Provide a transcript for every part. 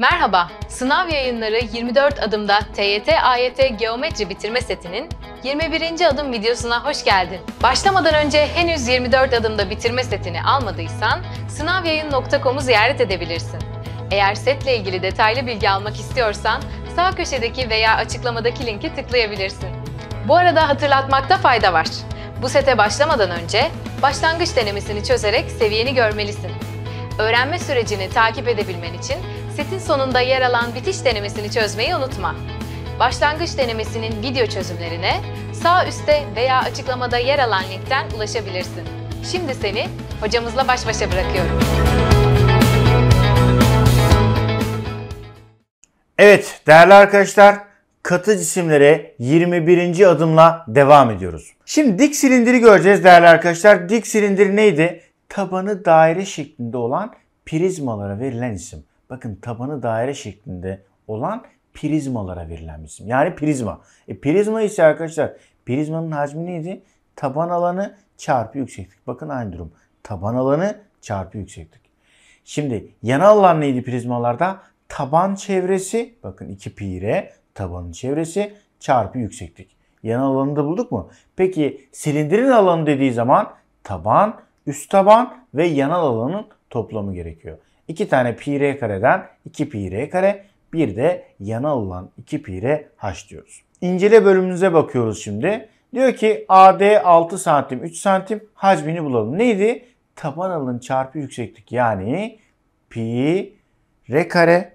Merhaba, sınav yayınları 24 adımda TYT AYT Geometri bitirme setinin 21. adım videosuna hoş geldin. Başlamadan önce henüz 24 adımda bitirme setini almadıysan sınavyayın.com'u ziyaret edebilirsin. Eğer setle ilgili detaylı bilgi almak istiyorsan sağ köşedeki veya açıklamadaki linki tıklayabilirsin. Bu arada hatırlatmakta fayda var. Bu sete başlamadan önce başlangıç denemesini çözerek seviyeni görmelisin. Öğrenme sürecini takip edebilmen için Setin sonunda yer alan bitiş denemesini çözmeyi unutma. Başlangıç denemesinin video çözümlerine sağ üstte veya açıklamada yer alan linkten ulaşabilirsin. Şimdi seni hocamızla baş başa bırakıyorum. Evet değerli arkadaşlar katı cisimlere 21. adımla devam ediyoruz. Şimdi dik silindiri göreceğiz değerli arkadaşlar. Dik silindir neydi? Tabanı daire şeklinde olan prizmalara verilen isim. Bakın tabanı daire şeklinde olan prizmalara verilen bir isim. Yani prizma. E, prizma ise arkadaşlar prizmanın hacmi neydi? Taban alanı çarpı yükseklik. Bakın aynı durum. Taban alanı çarpı yükseklik. Şimdi yana alan neydi prizmalarda? Taban çevresi bakın 2 pi r tabanın çevresi çarpı yükseklik. Yan alanı da bulduk mu? Peki silindirin alanı dediği zaman taban, üst taban ve yanal alanın toplamı gerekiyor. 2 tane pi r kareden 2 pi r kare bir de yana alınan 2 pi r h diyoruz. İncele bölümümüze bakıyoruz şimdi. Diyor ki AD 6 santim 3 santim hacmini bulalım. Neydi? Taban alanın çarpı yükseklik yani pi r kare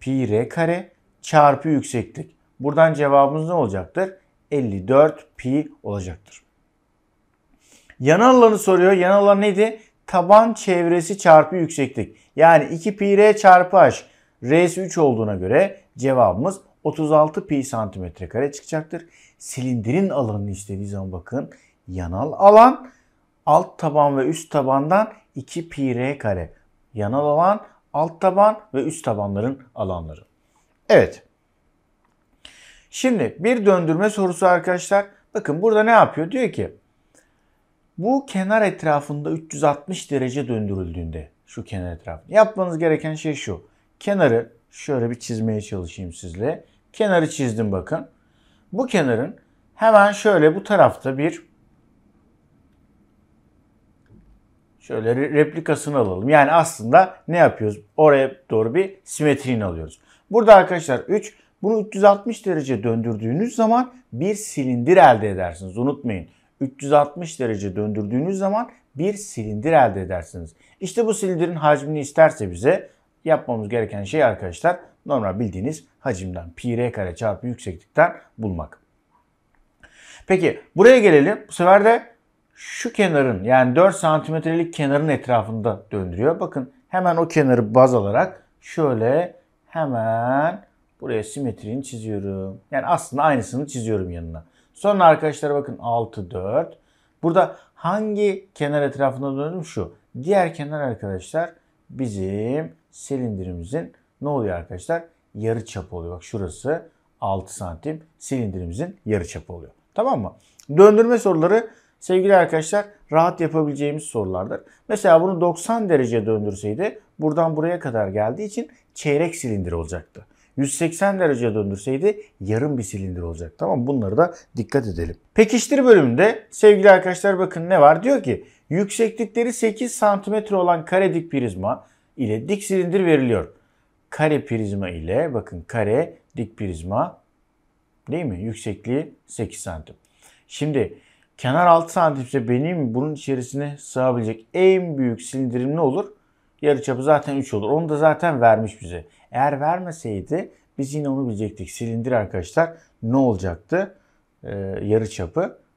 pi r kare çarpı yükseklik. Buradan cevabımız ne olacaktır? 54 pi olacaktır. Yan alanı soruyor. Yan alan neydi? taban çevresi çarpı yükseklik. Yani 2 pi r çarpı h. R'si 3 olduğuna göre cevabımız 36 pi santimetre kare çıkacaktır. Silindirin alanını istediği zaman bakın yanal alan alt taban ve üst tabandan 2 pi r kare. Yanal alan alt taban ve üst tabanların alanları. Evet. Şimdi bir döndürme sorusu arkadaşlar. Bakın burada ne yapıyor? Diyor ki bu kenar etrafında 360 derece döndürüldüğünde şu kenar etrafında. Yapmanız gereken şey şu. Kenarı şöyle bir çizmeye çalışayım sizle. Kenarı çizdim bakın. Bu kenarın hemen şöyle bu tarafta bir şöyle replikasını alalım. Yani aslında ne yapıyoruz? Oraya doğru bir simetrini alıyoruz. Burada arkadaşlar 3 bunu 360 derece döndürdüğünüz zaman bir silindir elde edersiniz. Unutmayın. 360 derece döndürdüğünüz zaman bir silindir elde edersiniz. İşte bu silindirin hacmini isterse bize yapmamız gereken şey arkadaşlar normal bildiğiniz hacimden pi r kare çarpı yükseklikten bulmak. Peki buraya gelelim. Bu sefer de şu kenarın yani 4 santimetrelik kenarın etrafında döndürüyor. Bakın hemen o kenarı baz alarak şöyle hemen buraya simetriğini çiziyorum. Yani aslında aynısını çiziyorum yanına. Sonra arkadaşlar bakın 6, 4. Burada hangi kenar etrafında döndüm? Şu. Diğer kenar arkadaşlar bizim silindirimizin ne oluyor arkadaşlar? Yarı çapı oluyor. Bak şurası 6 santim silindirimizin yarı çapı oluyor. Tamam mı? Döndürme soruları sevgili arkadaşlar rahat yapabileceğimiz sorulardır. Mesela bunu 90 derece döndürseydi buradan buraya kadar geldiği için çeyrek silindir olacaktı. 180 derece döndürseydi yarım bir silindir olacak. Tamam bunları da dikkat edelim. Pekiştir bölümünde sevgili arkadaşlar bakın ne var? Diyor ki yükseklikleri 8 cm olan kare dik prizma ile dik silindir veriliyor. Kare prizma ile bakın kare dik prizma değil mi? Yüksekliği 8 santim. Şimdi kenar 6 santimse benim bunun içerisine sığabilecek en büyük silindirim ne olur? Yarı çapı zaten 3 olur. Onu da zaten vermiş bize. Eğer vermeseydi biz yine onu bilecektik. Silindir arkadaşlar ne olacaktı? Ee,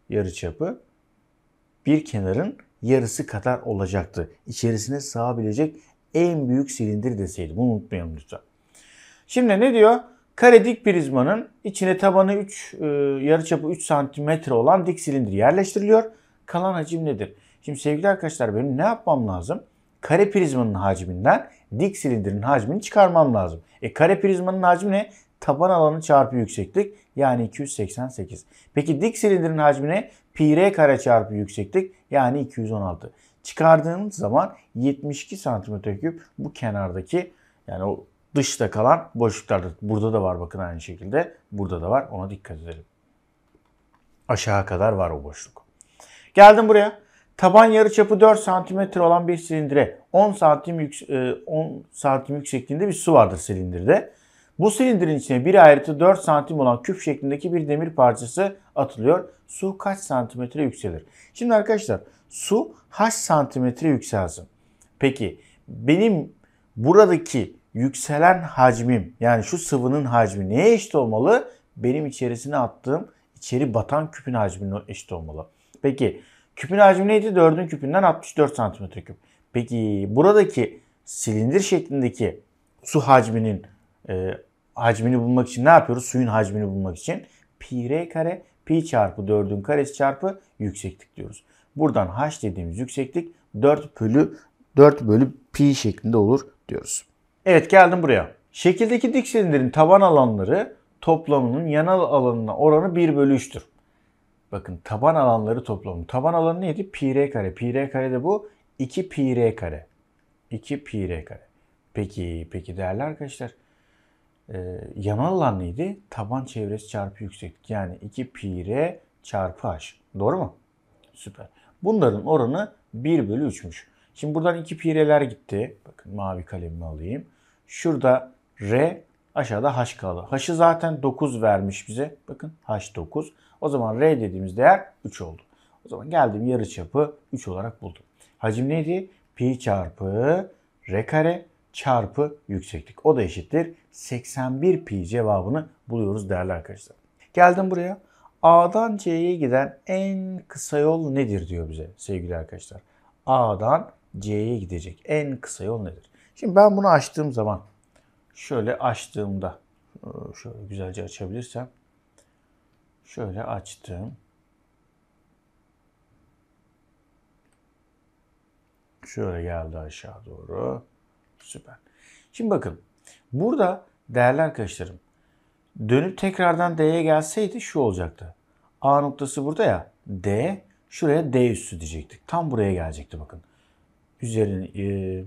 yarı çapı bir kenarın yarısı kadar olacaktı. İçerisine sığabilecek en büyük silindir deseydi. Bunu unutmayalım lütfen. Şimdi ne diyor? Kare dik prizmanın içine tabanı 3 e, çapı 3 cm olan dik silindir yerleştiriliyor. Kalan hacim nedir? Şimdi sevgili arkadaşlar benim ne yapmam lazım? kare prizmanın hacminden dik silindirin hacmini çıkarmam lazım. E kare prizmanın hacmi ne? Taban alanı çarpı yükseklik yani 288. Peki dik silindirin hacmi ne? Pi r kare çarpı yükseklik yani 216. Çıkardığınız zaman 72 cm3 bu kenardaki yani o dışta kalan boşluklarda. Burada da var bakın aynı şekilde. Burada da var ona dikkat edelim. Aşağı kadar var o boşluk. Geldim buraya. Taban yarıçapı 4 cm olan bir silindire 10 santim, yük, 10 e, santim yüksekliğinde bir su vardır silindirde. Bu silindirin içine bir ayrıtı 4 santim olan küp şeklindeki bir demir parçası atılıyor. Su kaç santimetre yükselir? Şimdi arkadaşlar su kaç santimetre yükselsin? Peki benim buradaki yükselen hacmim yani şu sıvının hacmi neye eşit olmalı? Benim içerisine attığım içeri batan küpün hacmine eşit olmalı. Peki Küpün hacmi neydi? 4'ün küpünden 64 cm küp. Peki buradaki silindir şeklindeki su hacminin e, hacmini bulmak için ne yapıyoruz? Suyun hacmini bulmak için pi r kare pi çarpı 4'ün karesi çarpı yükseklik diyoruz. Buradan h dediğimiz yükseklik 4 bölü 4 bölü pi şeklinde olur diyoruz. Evet geldim buraya. Şekildeki dik silindirin taban alanları toplamının yanal alanına oranı 1 bölü 3'tür. Bakın taban alanları toplamı. Taban alanı neydi? Pi r kare. Pi r kare de bu 2 pi r kare. 2 pi r kare. Peki, peki değerli arkadaşlar. E, yanal alan neydi? Taban çevresi çarpı yükseklik. Yani 2 pi r çarpı h. Doğru mu? Süper. Bunların oranı 1 bölü 3'müş. Şimdi buradan 2 pi r'ler gitti. Bakın mavi kalemimi alayım. Şurada r Aşağıda h kalı. H'ı zaten 9 vermiş bize. Bakın h 9. O zaman r dediğimiz değer 3 oldu. O zaman geldiğim yarıçapı 3 olarak buldum. Hacim neydi? Pi çarpı r kare çarpı yükseklik. O da eşittir. 81 pi cevabını buluyoruz değerli arkadaşlar. Geldim buraya. A'dan C'ye giden en kısa yol nedir diyor bize sevgili arkadaşlar. A'dan C'ye gidecek en kısa yol nedir? Şimdi ben bunu açtığım zaman şöyle açtığımda e, şöyle güzelce açabilirsem şöyle açtım. Şöyle geldi aşağı doğru. Süper. Şimdi bakın. Burada değerli arkadaşlarım dönüp tekrardan D'ye gelseydi şu olacaktı. A noktası burada ya. D şuraya D üstü diyecektik. Tam buraya gelecekti bakın. Üzerine e,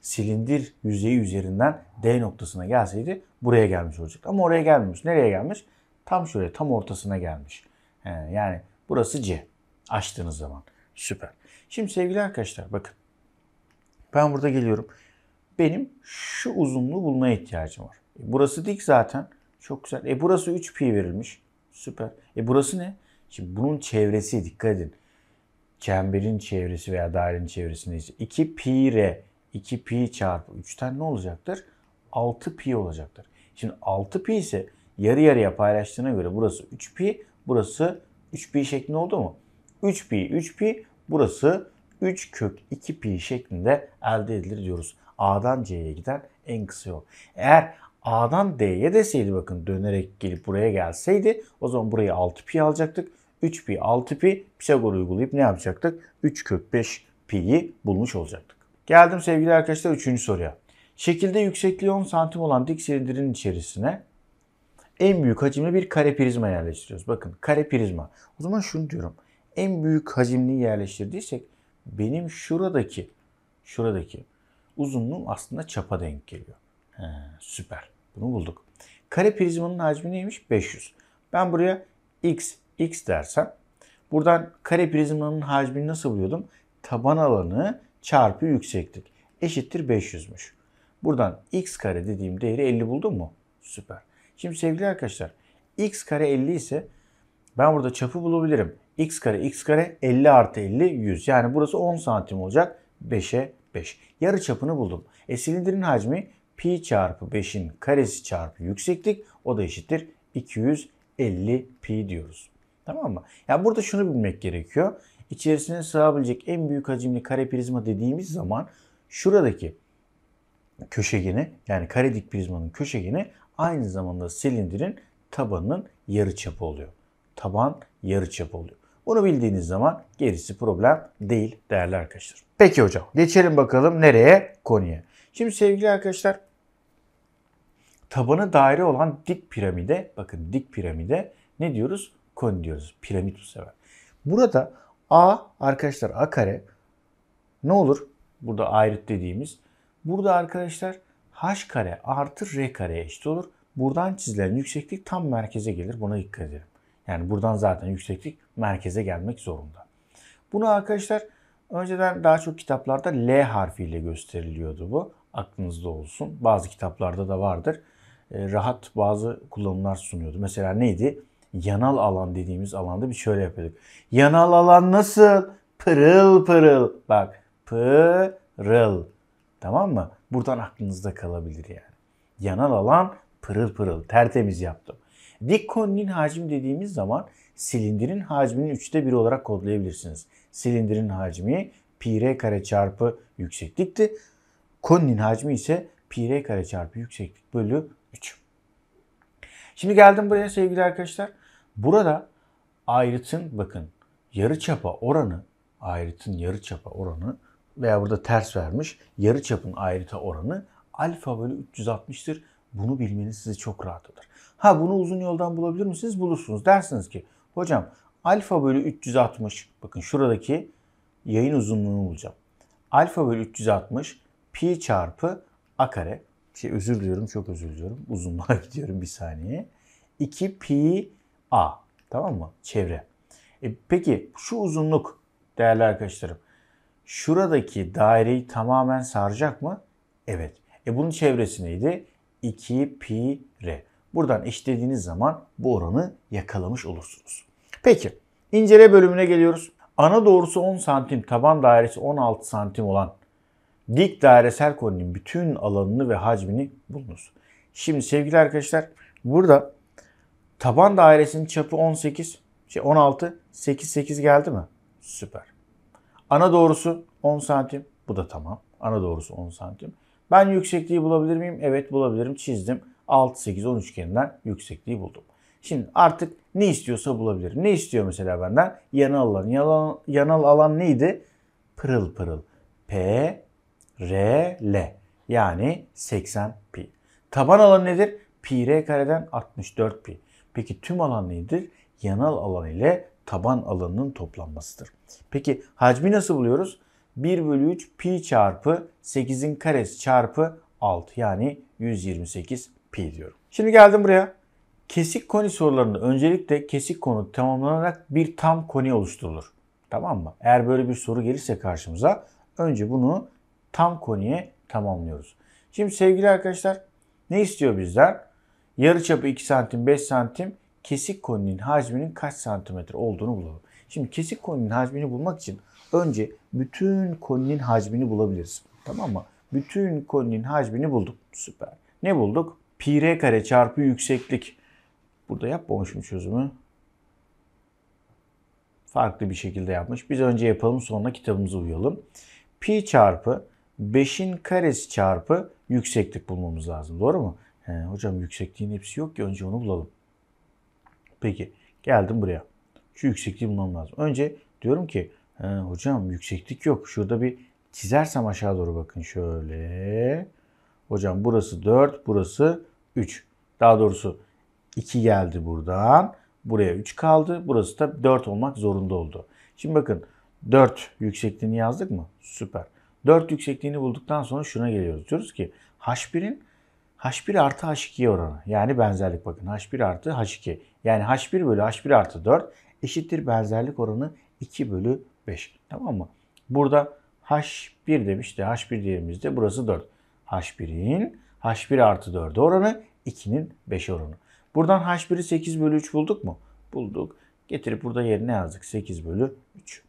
silindir yüzeyi üzerinden D noktasına gelseydi buraya gelmiş olacak. Ama oraya gelmemiş. Nereye gelmiş? Tam şöyle tam ortasına gelmiş. yani burası C. Açtığınız zaman. Süper. Şimdi sevgili arkadaşlar bakın. Ben burada geliyorum. Benim şu uzunluğu bulmaya ihtiyacım var. E, burası dik zaten. Çok güzel. E burası 3 pi verilmiş. Süper. E burası ne? Şimdi bunun çevresi dikkat edin. Çemberin çevresi veya dairenin çevresi neyse. 2 pi re 2 pi çarpı 3'ten ne olacaktır? 6 pi olacaktır. Şimdi 6 pi ise yarı yarıya paylaştığına göre burası 3 pi, burası 3 pi şeklinde oldu mu? 3 pi 3 pi burası 3 kök 2 pi şeklinde elde edilir diyoruz. A'dan C'ye giden en kısa yol. Eğer A'dan D'ye deseydi bakın dönerek gelip buraya gelseydi o zaman burayı 6 pi alacaktık. 3 pi 6 pi Pisagor uygulayıp ne yapacaktık? 3 kök 5 pi'yi bulmuş olacaktık. Geldim sevgili arkadaşlar 3. soruya. Şekilde yüksekliği 10 santim olan dik silindirin içerisine en büyük hacimli bir kare prizma yerleştiriyoruz. Bakın kare prizma. O zaman şunu diyorum. En büyük hacimli yerleştirdiysek benim şuradaki şuradaki uzunluğum aslında çapa denk geliyor. He, süper. Bunu bulduk. Kare prizmanın hacmi neymiş? 500. Ben buraya x, x dersem buradan kare prizmanın hacmini nasıl buluyordum? Taban alanı çarpı yükseklik eşittir 500'müş. Buradan x kare dediğim değeri 50 buldum mu? Süper. Şimdi sevgili arkadaşlar x kare 50 ise ben burada çapı bulabilirim. x kare x kare 50 artı 50 100. Yani burası 10 santim olacak. 5'e 5. Yarı çapını buldum. E silindirin hacmi pi çarpı 5'in karesi çarpı yükseklik o da eşittir 250 pi diyoruz. Tamam mı? Ya yani burada şunu bilmek gerekiyor içerisine sığabilecek en büyük hacimli kare prizma dediğimiz zaman şuradaki köşegeni yani kare dik prizmanın köşegeni aynı zamanda silindirin tabanının yarı çapı oluyor. Taban yarı çapı oluyor. Bunu bildiğiniz zaman gerisi problem değil değerli arkadaşlar. Peki hocam geçelim bakalım nereye? Konuya. Şimdi sevgili arkadaşlar tabanı daire olan dik piramide bakın dik piramide ne diyoruz? Koni diyoruz. Piramit bu sefer. Burada A arkadaşlar A kare ne olur? Burada ayrıt dediğimiz. Burada arkadaşlar H kare artı R kare eşit olur. Buradan çizilen yükseklik tam merkeze gelir. Buna dikkat edelim. Yani buradan zaten yükseklik merkeze gelmek zorunda. Bunu arkadaşlar önceden daha çok kitaplarda L harfiyle gösteriliyordu bu. Aklınızda olsun. Bazı kitaplarda da vardır. E, rahat bazı kullanımlar sunuyordu. Mesela neydi? yanal alan dediğimiz alanda bir şöyle yapıyorduk. Yanal alan nasıl? Pırıl pırıl. Bak pırıl. Tamam mı? Buradan aklınızda kalabilir yani. Yanal alan pırıl pırıl. Tertemiz yaptım. Dik koninin hacmi dediğimiz zaman silindirin hacminin üçte biri olarak kodlayabilirsiniz. Silindirin hacmi pi r kare çarpı yükseklikti. Koninin hacmi ise pi r kare çarpı yükseklik bölü 3. Şimdi geldim buraya sevgili arkadaşlar. Burada ayrıtın bakın yarı çapa oranı ayrıtın yarı çapa oranı veya burada ters vermiş yarı çapın ayrıta oranı alfa bölü 360'tır. Bunu bilmeniz sizi çok rahat eder. Ha bunu uzun yoldan bulabilir misiniz? Bulursunuz. Dersiniz ki hocam alfa bölü 360 bakın şuradaki yayın uzunluğunu bulacağım. Alfa bölü 360 pi çarpı a kare. Şey, özür diliyorum çok özür diliyorum. Uzunluğa gidiyorum bir saniye. 2 pi A. Tamam mı? Çevre. E peki şu uzunluk değerli arkadaşlarım. Şuradaki daireyi tamamen saracak mı? Evet. E bunun çevresi neydi? 2 pi r. Buradan eşitlediğiniz zaman bu oranı yakalamış olursunuz. Peki incele bölümüne geliyoruz. Ana doğrusu 10 santim, taban dairesi 16 santim olan dik dairesel koninin bütün alanını ve hacmini bulunuz. Şimdi sevgili arkadaşlar burada Taban dairesinin çapı 18, şey 16, 8, 8 geldi mi? Süper. Ana doğrusu 10 santim. Bu da tamam. Ana doğrusu 10 santim. Ben yüksekliği bulabilir miyim? Evet bulabilirim. Çizdim. 6, 8, 10 üçgeninden yüksekliği buldum. Şimdi artık ne istiyorsa bulabilirim. Ne istiyor mesela benden? Yanal alan. Yanal, yanal alan neydi? Pırıl pırıl. P, R, L. Yani 80 pi. Taban alanı nedir? Pi R kareden 64 pi. Peki tüm alan nedir? Yanal alan ile taban alanının toplanmasıdır. Peki hacmi nasıl buluyoruz? 1 bölü 3 pi çarpı 8'in karesi çarpı 6 yani 128 pi diyorum. Şimdi geldim buraya. Kesik koni sorularında öncelikle kesik konu tamamlanarak bir tam koni oluşturulur. Tamam mı? Eğer böyle bir soru gelirse karşımıza önce bunu tam koniye tamamlıyoruz. Şimdi sevgili arkadaşlar ne istiyor bizden? yarıçapı 2 santim 5 santim kesik koninin hacminin kaç santimetre olduğunu bulalım. Şimdi kesik koninin hacmini bulmak için önce bütün koninin hacmini bulabiliriz. Tamam mı? Bütün koninin hacmini bulduk. Süper. Ne bulduk? Pi r kare çarpı yükseklik. Burada yapmamışım çözümü. Farklı bir şekilde yapmış. Biz önce yapalım sonra kitabımıza uyalım. Pi çarpı 5'in karesi çarpı yükseklik bulmamız lazım. Doğru mu? He, hocam yüksekliğin hepsi yok ki önce onu bulalım. Peki geldim buraya. Şu yüksekliği bulmam lazım. Önce diyorum ki he, hocam yükseklik yok. Şurada bir çizersem aşağı doğru bakın şöyle. Hocam burası 4, burası 3. Daha doğrusu 2 geldi buradan. Buraya 3 kaldı. Burası da 4 olmak zorunda oldu. Şimdi bakın 4 yüksekliğini yazdık mı? Süper. 4 yüksekliğini bulduktan sonra şuna geliyoruz. Diyoruz ki H1'in H1 artı H2 oranı yani benzerlik bakın H1 artı H2 yani H1 bölü H1 artı 4 eşittir benzerlik oranı 2 bölü 5 tamam mı? Burada H1 demişti H1 diyelimizde burası 4. H1'in H1 artı 4'e oranı 2'nin 5 oranı. Buradan H1'i 8 bölü 3 bulduk mu? Bulduk. Getirip burada yerine yazdık 8 bölü 3.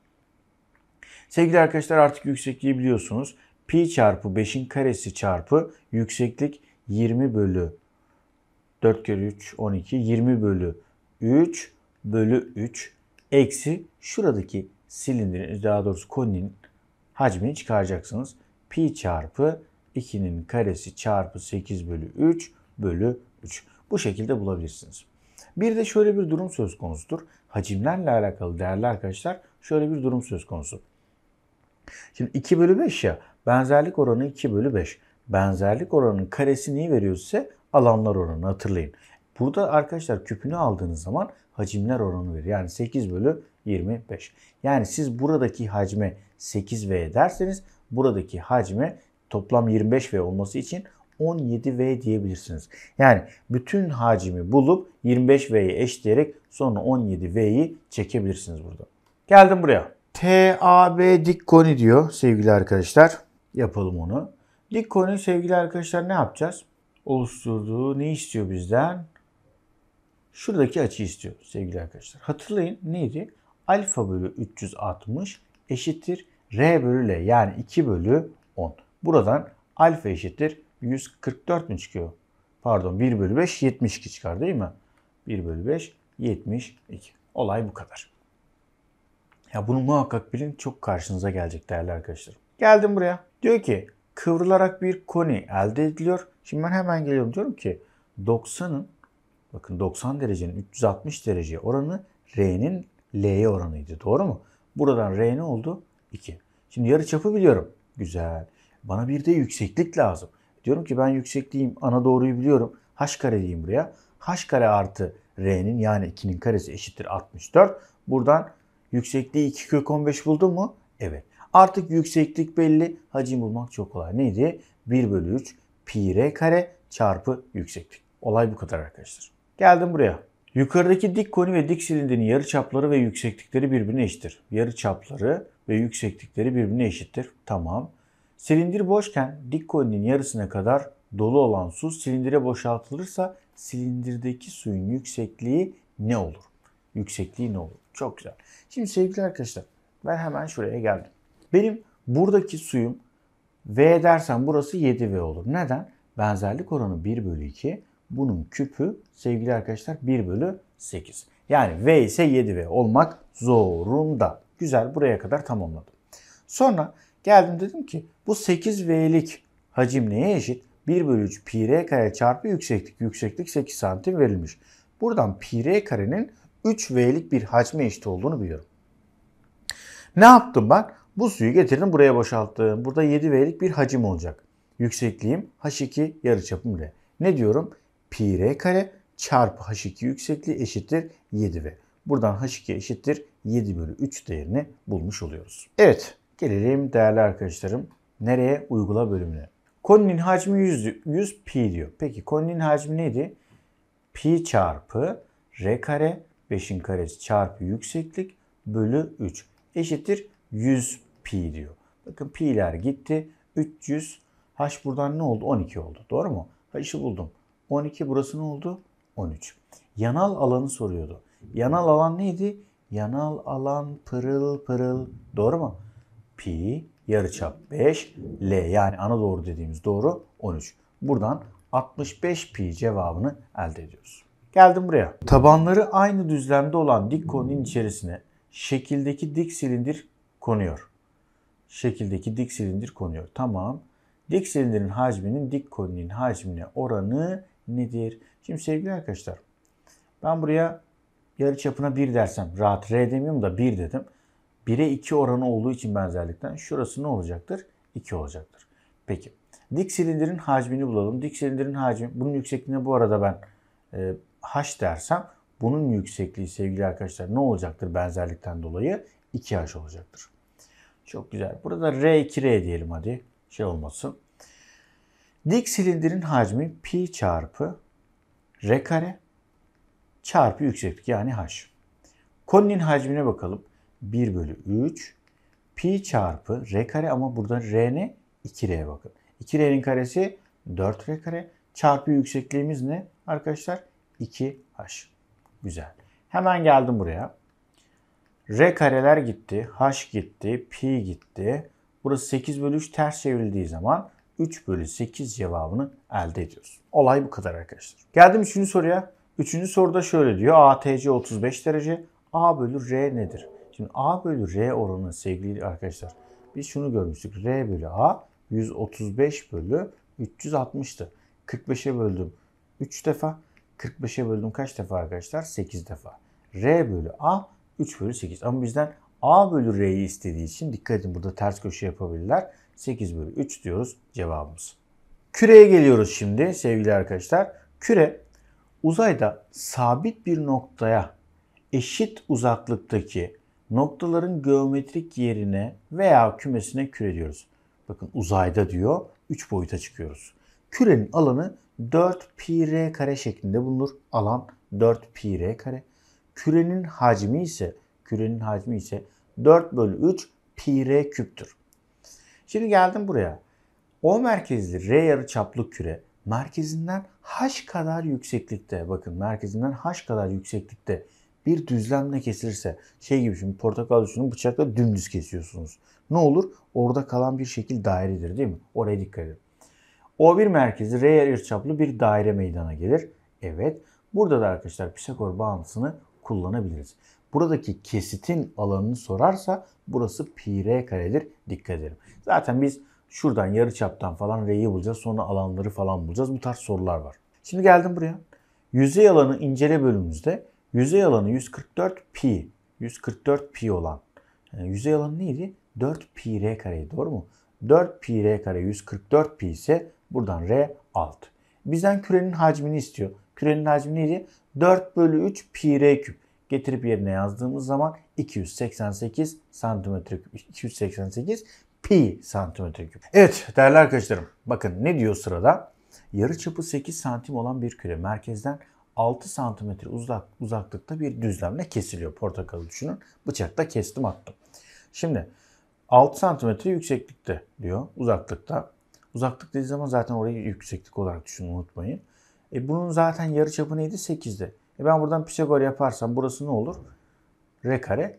Sevgili arkadaşlar artık yüksekliği biliyorsunuz. Pi çarpı 5'in karesi çarpı yükseklik 20 bölü 4 kere 3 12 20 bölü 3 bölü 3 eksi şuradaki silindirin daha doğrusu koninin hacmini çıkaracaksınız. Pi çarpı 2'nin karesi çarpı 8 bölü 3 bölü 3. Bu şekilde bulabilirsiniz. Bir de şöyle bir durum söz konusudur. Hacimlerle alakalı değerli arkadaşlar şöyle bir durum söz konusu. Şimdi 2 bölü 5 ya benzerlik oranı 2 bölü 5 benzerlik oranının karesi neyi veriyorsa alanlar oranını hatırlayın. Burada arkadaşlar küpünü aldığınız zaman hacimler oranı verir. Yani 8 bölü 25. Yani siz buradaki hacme 8V derseniz buradaki hacme toplam 25V olması için 17V diyebilirsiniz. Yani bütün hacmi bulup 25V'ye eşleyerek sonra 17V'yi çekebilirsiniz burada. Geldim buraya. TAB dik koni diyor sevgili arkadaşlar. Yapalım onu. İlk sevgili arkadaşlar ne yapacağız? Oluşturduğu ne istiyor bizden? Şuradaki açı istiyor sevgili arkadaşlar. Hatırlayın neydi? Alfa bölü 360 eşittir R bölü L yani 2 bölü 10. Buradan alfa eşittir 144 mi çıkıyor? Pardon 1 bölü 5 72 çıkar değil mi? 1 bölü 5 72. Olay bu kadar. Ya bunu muhakkak bilin çok karşınıza gelecek değerli arkadaşlar. Geldim buraya. Diyor ki kıvrılarak bir koni elde ediliyor. Şimdi ben hemen geliyorum diyorum ki 90'ın bakın 90 derecenin 360 derece oranı R'nin L'ye oranıydı. Doğru mu? Buradan R ne oldu? 2. Şimdi yarı çapı biliyorum. Güzel. Bana bir de yükseklik lazım. Diyorum ki ben yüksekliğim ana doğruyu biliyorum. H kare diyeyim buraya. H kare artı R'nin yani 2'nin karesi eşittir 64. Buradan yüksekliği 2 kök 15 buldum mu? Evet. Artık yükseklik belli. Hacim bulmak çok kolay. Neydi? 1 bölü 3 pi r kare çarpı yükseklik. Olay bu kadar arkadaşlar. Geldim buraya. Yukarıdaki dik koni ve dik silindirin yarı çapları ve yükseklikleri birbirine eşittir. Yarı çapları ve yükseklikleri birbirine eşittir. Tamam. Silindir boşken dik koninin yarısına kadar dolu olan su silindire boşaltılırsa silindirdeki suyun yüksekliği ne olur? Yüksekliği ne olur? Çok güzel. Şimdi sevgili arkadaşlar ben hemen şuraya geldim. Benim buradaki suyum V dersen burası 7V olur. Neden? Benzerlik oranı 1 bölü 2. Bunun küpü sevgili arkadaşlar 1 bölü 8. Yani V ise 7V olmak zorunda. Güzel buraya kadar tamamladım. Sonra geldim dedim ki bu 8V'lik hacim neye eşit? 1 bölü 3 pi r kare çarpı yükseklik. Yükseklik 8 santim verilmiş. Buradan pi r karenin 3V'lik bir hacme eşit olduğunu biliyorum. Ne yaptım ben? Bu suyu getirdim buraya boşalttım. Burada 7V'lik bir hacim olacak. Yüksekliğim H2 yarıçapım R. Ne diyorum? Pi R kare çarpı H2 yüksekliği eşittir 7V. Buradan H2 eşittir 7 bölü 3 değerini bulmuş oluyoruz. Evet gelelim değerli arkadaşlarım nereye uygula bölümüne. Koninin hacmi 100, 100 pi diyor. Peki koninin hacmi neydi? Pi çarpı r kare 5'in karesi çarpı yükseklik bölü 3 eşittir 100 pi diyor. Bakın pi'ler gitti. 300 h buradan ne oldu? 12 oldu. Doğru mu? Ha işi buldum. 12 burası ne oldu? 13. Yanal alanı soruyordu. Yanal alan neydi? Yanal alan pırıl pırıl. Doğru mu? Pi yarıçap 5, L yani ana doğru dediğimiz doğru 13. Buradan 65 pi cevabını elde ediyoruz. Geldim buraya. Tabanları aynı düzlemde olan dik konunun içerisine şekildeki dik silindir konuyor şekildeki dik silindir konuyor. Tamam. Dik silindirin hacminin dik koninin hacmine oranı nedir? Şimdi sevgili arkadaşlar ben buraya yarı çapına 1 dersem rahat R demiyorum da 1 dedim. 1'e 2 oranı olduğu için benzerlikten şurası ne olacaktır? 2 olacaktır. Peki. Dik silindirin hacmini bulalım. Dik silindirin hacmi bunun yüksekliğine bu arada ben e, H dersem bunun yüksekliği sevgili arkadaşlar ne olacaktır benzerlikten dolayı? 2H olacaktır. Çok güzel. Burada R2R diyelim hadi. Şey olmasın. Dik silindirin hacmi pi çarpı R kare çarpı yükseklik yani h. Koninin hacmine bakalım. 1 bölü 3 pi çarpı r kare ama burada r ne? 2r'ye bakın. 2r'nin karesi 4r kare çarpı yüksekliğimiz ne arkadaşlar? 2h. Güzel. Hemen geldim buraya. R kareler gitti. H gitti. Pi gitti. Burası 8 bölü 3 ters çevrildiği zaman 3 bölü 8 cevabını elde ediyoruz. Olay bu kadar arkadaşlar. Geldim 3. soruya. 3. soruda şöyle diyor. ATC 35 derece. A bölü R nedir? Şimdi A bölü R oranı sevgili arkadaşlar. Biz şunu görmüştük. R bölü A 135 bölü 360'tı. 45'e böldüm 3 defa. 45'e böldüm kaç defa arkadaşlar? 8 defa. R bölü A 3 bölü 8. Ama bizden A bölü R'yi istediği için dikkat edin burada ters köşe yapabilirler. 8 bölü 3 diyoruz cevabımız. Küreye geliyoruz şimdi sevgili arkadaşlar. Küre uzayda sabit bir noktaya eşit uzaklıktaki noktaların geometrik yerine veya kümesine küre diyoruz. Bakın uzayda diyor 3 boyuta çıkıyoruz. Kürenin alanı 4 pi r kare şeklinde bulunur. Alan 4 pi r kare. Kürenin hacmi ise kürenin hacmi ise 4 bölü 3 pi r küptür. Şimdi geldim buraya. O merkezli R yarı çaplı küre merkezinden h kadar yükseklikte bakın merkezinden h kadar yükseklikte bir düzlemle kesilirse şey gibi şimdi portakal düşünün bıçakla dümdüz kesiyorsunuz. Ne olur? Orada kalan bir şekil dairedir değil mi? Oraya dikkat edin. o bir merkezi R yarıçaplı bir daire meydana gelir. Evet. Burada da arkadaşlar Pisagor bağıntısını kullanabiliriz. Buradaki kesitin alanını sorarsa burası pi r karedir. Dikkat edelim. Zaten biz şuradan yarıçaptan falan r'yi bulacağız. Sonra alanları falan bulacağız. Bu tarz sorular var. Şimdi geldim buraya. Yüzey alanı incele bölümümüzde yüzey alanı 144 pi. 144 pi olan. Yani e, yüzey alanı neydi? 4 pi r kareydi doğru mu? 4 pi r kare 144 pi ise buradan r alt. Bizden kürenin hacmini istiyor. Kürenin hacmi neydi? 4 bölü 3 pi r küp. Getirip yerine yazdığımız zaman 288 santimetre küp. 288 pi santimetre küp. Evet değerli arkadaşlarım bakın ne diyor sırada? Yarı çapı 8 santim olan bir küre merkezden 6 santimetre uzak, uzaklıkta bir düzlemle kesiliyor. Portakalı düşünün. Bıçakla kestim attım. Şimdi 6 santimetre yükseklikte diyor uzaklıkta. Uzaklık dediği zaman zaten orayı yükseklik olarak düşünün unutmayın. E bunun zaten yarı çapı neydi? 8'di. E ben buradan Pisagor yaparsam burası ne olur? R kare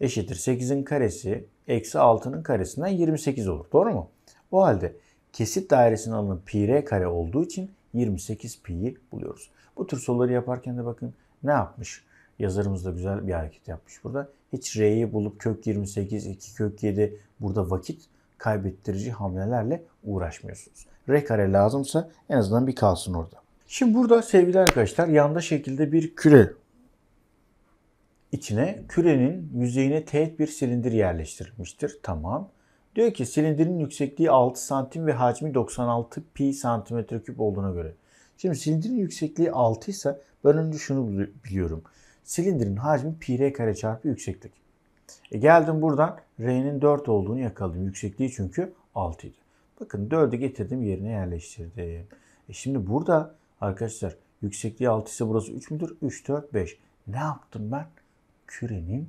eşittir. 8'in karesi eksi 6'nın karesinden 28 olur. Doğru mu? O halde kesit dairesinin alanı pi r kare olduğu için 28 pi'yi buluyoruz. Bu tür soruları yaparken de bakın ne yapmış? Yazarımız da güzel bir hareket yapmış burada. Hiç r'yi bulup kök 28, 2 kök 7 burada vakit kaybettirici hamlelerle uğraşmıyorsunuz. R kare lazımsa en azından bir kalsın orada. Şimdi burada sevgili arkadaşlar yanda şekilde bir küre içine kürenin yüzeyine teğet bir silindir yerleştirilmiştir. Tamam. Diyor ki silindirin yüksekliği 6 santim ve hacmi 96 pi santimetre küp olduğuna göre. Şimdi silindirin yüksekliği 6 ise ben önce şunu biliyorum. Silindirin hacmi pi r kare çarpı yükseklik. E geldim buradan r'nin 4 olduğunu yakaladım. Yüksekliği çünkü 6 idi. Bakın 4'ü getirdim yerine yerleştirdim. E şimdi burada Arkadaşlar yüksekliği 6 ise burası 3 müdür? 3, 4, 5. Ne yaptım ben? Kürenin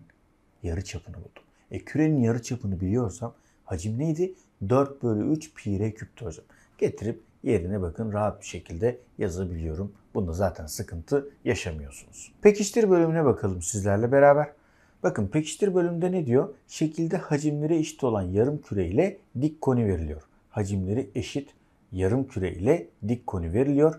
yarı çapını buldum. E kürenin yarı çapını biliyorsam hacim neydi? 4 bölü 3 pi r küptü hocam. Getirip yerine bakın rahat bir şekilde yazabiliyorum. Bunda zaten sıkıntı yaşamıyorsunuz. Pekiştir bölümüne bakalım sizlerle beraber. Bakın pekiştir bölümünde ne diyor? Şekilde hacimleri eşit olan yarım küre ile dik koni veriliyor. Hacimleri eşit yarım küre ile dik koni veriliyor.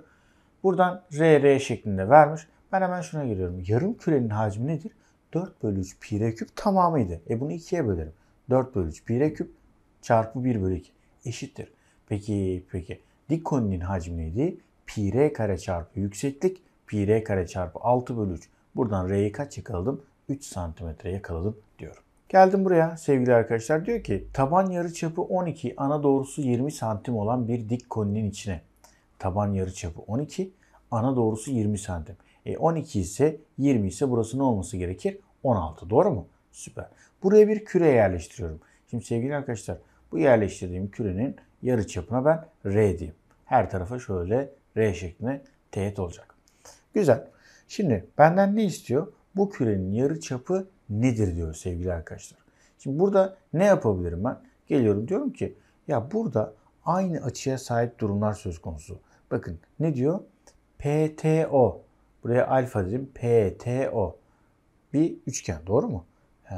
Buradan r r şeklinde vermiş. Ben hemen şuna giriyorum. Yarım kürenin hacmi nedir? 4 bölü 3 pi r küp tamamıydı. E bunu 2'ye bölerim. 4 bölü 3 pi r küp çarpı 1 bölü 2 eşittir. Peki peki dik koninin hacmi neydi? Pi r kare çarpı yükseklik pi r kare çarpı 6 bölü 3. Buradan r'yi kaç yakaladım? 3 santimetre yakaladım diyorum. Geldim buraya sevgili arkadaşlar diyor ki taban yarıçapı 12 ana doğrusu 20 santim olan bir dik koninin içine taban yarı çapı 12, ana doğrusu 20 santim. E 12 ise 20 ise burası ne olması gerekir? 16 doğru mu? Süper. Buraya bir küre yerleştiriyorum. Şimdi sevgili arkadaşlar bu yerleştirdiğim kürenin yarı çapına ben R diyeyim. Her tarafa şöyle R şeklinde teğet olacak. Güzel. Şimdi benden ne istiyor? Bu kürenin yarı çapı nedir diyor sevgili arkadaşlar. Şimdi burada ne yapabilirim ben? Geliyorum diyorum ki ya burada aynı açıya sahip durumlar söz konusu. Bakın ne diyor? PTO. Buraya alfa dedim. PTO. Bir üçgen doğru mu? He.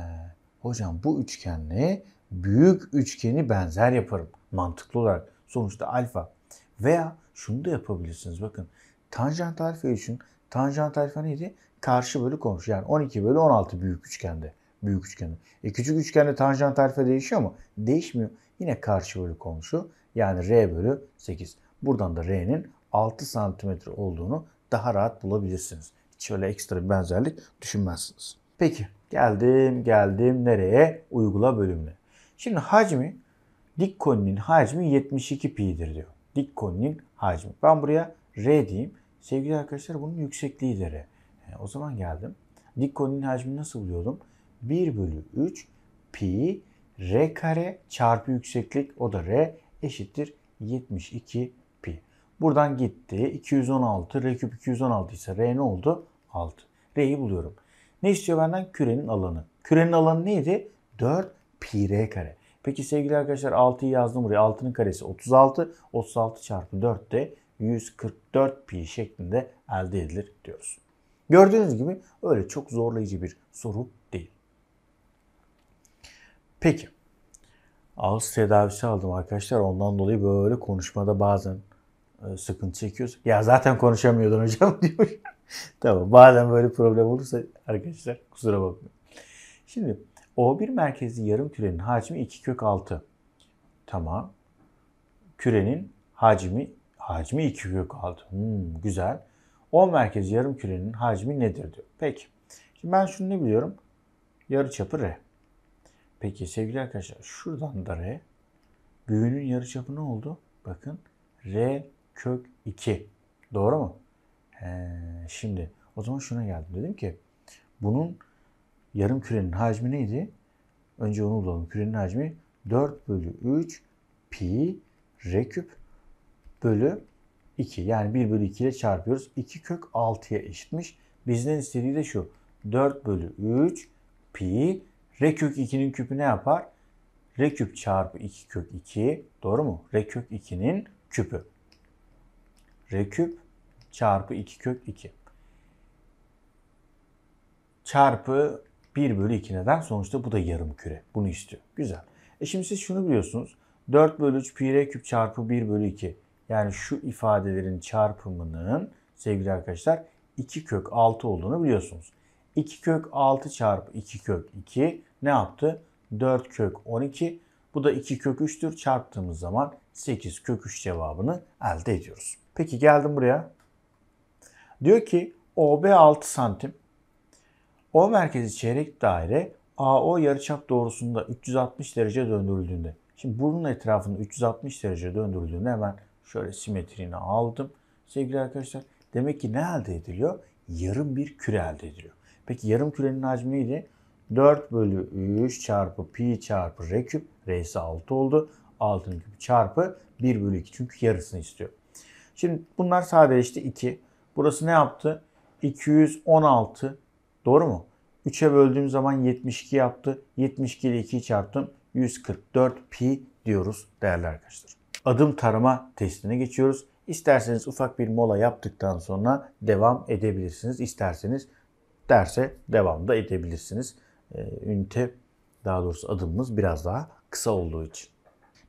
Hocam bu üçgenle büyük üçgeni benzer yaparım. Mantıklı olarak. Sonuçta alfa. Veya şunu da yapabilirsiniz. Bakın tanjant alfa için tanjant alfa neydi? Karşı bölü komşu. Yani 12 bölü 16 büyük üçgende. Büyük üçgende. E küçük üçgende tanjant alfa değişiyor mu? Değişmiyor. Yine karşı bölü komşu. Yani r bölü 8. Buradan da R'nin 6 santimetre olduğunu daha rahat bulabilirsiniz. Hiç öyle ekstra bir benzerlik düşünmezsiniz. Peki geldim geldim nereye? Uygula bölümüne. Şimdi hacmi dik koninin hacmi 72 pi'dir diyor. Dik koninin hacmi. Ben buraya R diyeyim. Sevgili arkadaşlar bunun yüksekliği de R. E, o zaman geldim. Dik koninin hacmini nasıl buluyordum? 1 bölü 3 pi R kare çarpı yükseklik o da R eşittir 72 Buradan gitti. 216. R küp 216 ise R ne oldu? 6. R'yi buluyorum. Ne istiyor benden? Kürenin alanı. Kürenin alanı neydi? 4 pi R kare. Peki sevgili arkadaşlar 6'yı yazdım buraya. 6'nın karesi 36. 36 çarpı 4 de 144 pi şeklinde elde edilir diyoruz. Gördüğünüz gibi öyle çok zorlayıcı bir soru değil. Peki. Ağız tedavisi aldım arkadaşlar. Ondan dolayı böyle konuşmada bazen e, sıkıntı çekiyorsun. Ya zaten konuşamıyordun hocam diyor. tamam bazen böyle problem olursa arkadaşlar kusura bakmayın. Şimdi O1 merkezli yarım kürenin hacmi 2 kök 6. Tamam. Kürenin hacmi hacmi 2 kök 6. Hmm, güzel. O merkezli yarım kürenin hacmi nedir diyor. Peki. Şimdi ben şunu ne biliyorum? Yarı çapı R. Peki sevgili arkadaşlar şuradan da R. Büyünün yarı çapı ne oldu? Bakın R kök 2. Doğru mu? He, şimdi o zaman şuna geldim. Dedim ki bunun yarım kürenin hacmi neydi? Önce onu bulalım. Kürenin hacmi 4 bölü 3 pi r küp bölü 2. Yani 1 bölü 2 ile çarpıyoruz. 2 kök 6'ya eşitmiş. Bizden istediği de şu. 4 bölü 3 pi r kök 2'nin küpü ne yapar? R küp çarpı 2 kök 2. Doğru mu? R kök 2'nin küpü r küp çarpı 2 kök 2 çarpı 1 bölü 2 neden? Sonuçta bu da yarım küre. Bunu istiyor. Güzel. E şimdi siz şunu biliyorsunuz. 4 bölü 3 pi r küp çarpı 1 bölü 2. Yani şu ifadelerin çarpımının sevgili arkadaşlar 2 kök 6 olduğunu biliyorsunuz. 2 kök 6 çarpı 2 kök 2 ne yaptı? 4 kök 12. Bu da 2 kök 3'tür. Çarptığımız zaman 8 kök 3 cevabını elde ediyoruz. Peki geldim buraya. Diyor ki OB 6 santim. O merkezi çeyrek daire AO yarıçap doğrusunda 360 derece döndürüldüğünde. Şimdi bunun etrafını 360 derece döndürüldüğünde hemen şöyle simetriğini aldım. Sevgili arkadaşlar demek ki ne elde ediliyor? Yarım bir küre elde ediliyor. Peki yarım kürenin hacmi neydi? 4 bölü 3 çarpı pi çarpı r küp. R'si 6 oldu. 6'nın küpü çarpı 1 bölü 2 çünkü yarısını istiyor. Şimdi bunlar sadeleşti 2. Burası ne yaptı? 216. Doğru mu? 3'e böldüğüm zaman 72 yaptı. 72 ile 2'yi çarptım. 144 pi diyoruz değerli arkadaşlar. Adım tarama testine geçiyoruz. İsterseniz ufak bir mola yaptıktan sonra devam edebilirsiniz. İsterseniz derse devam da edebilirsiniz. Ee, ünite daha doğrusu adımımız biraz daha kısa olduğu için.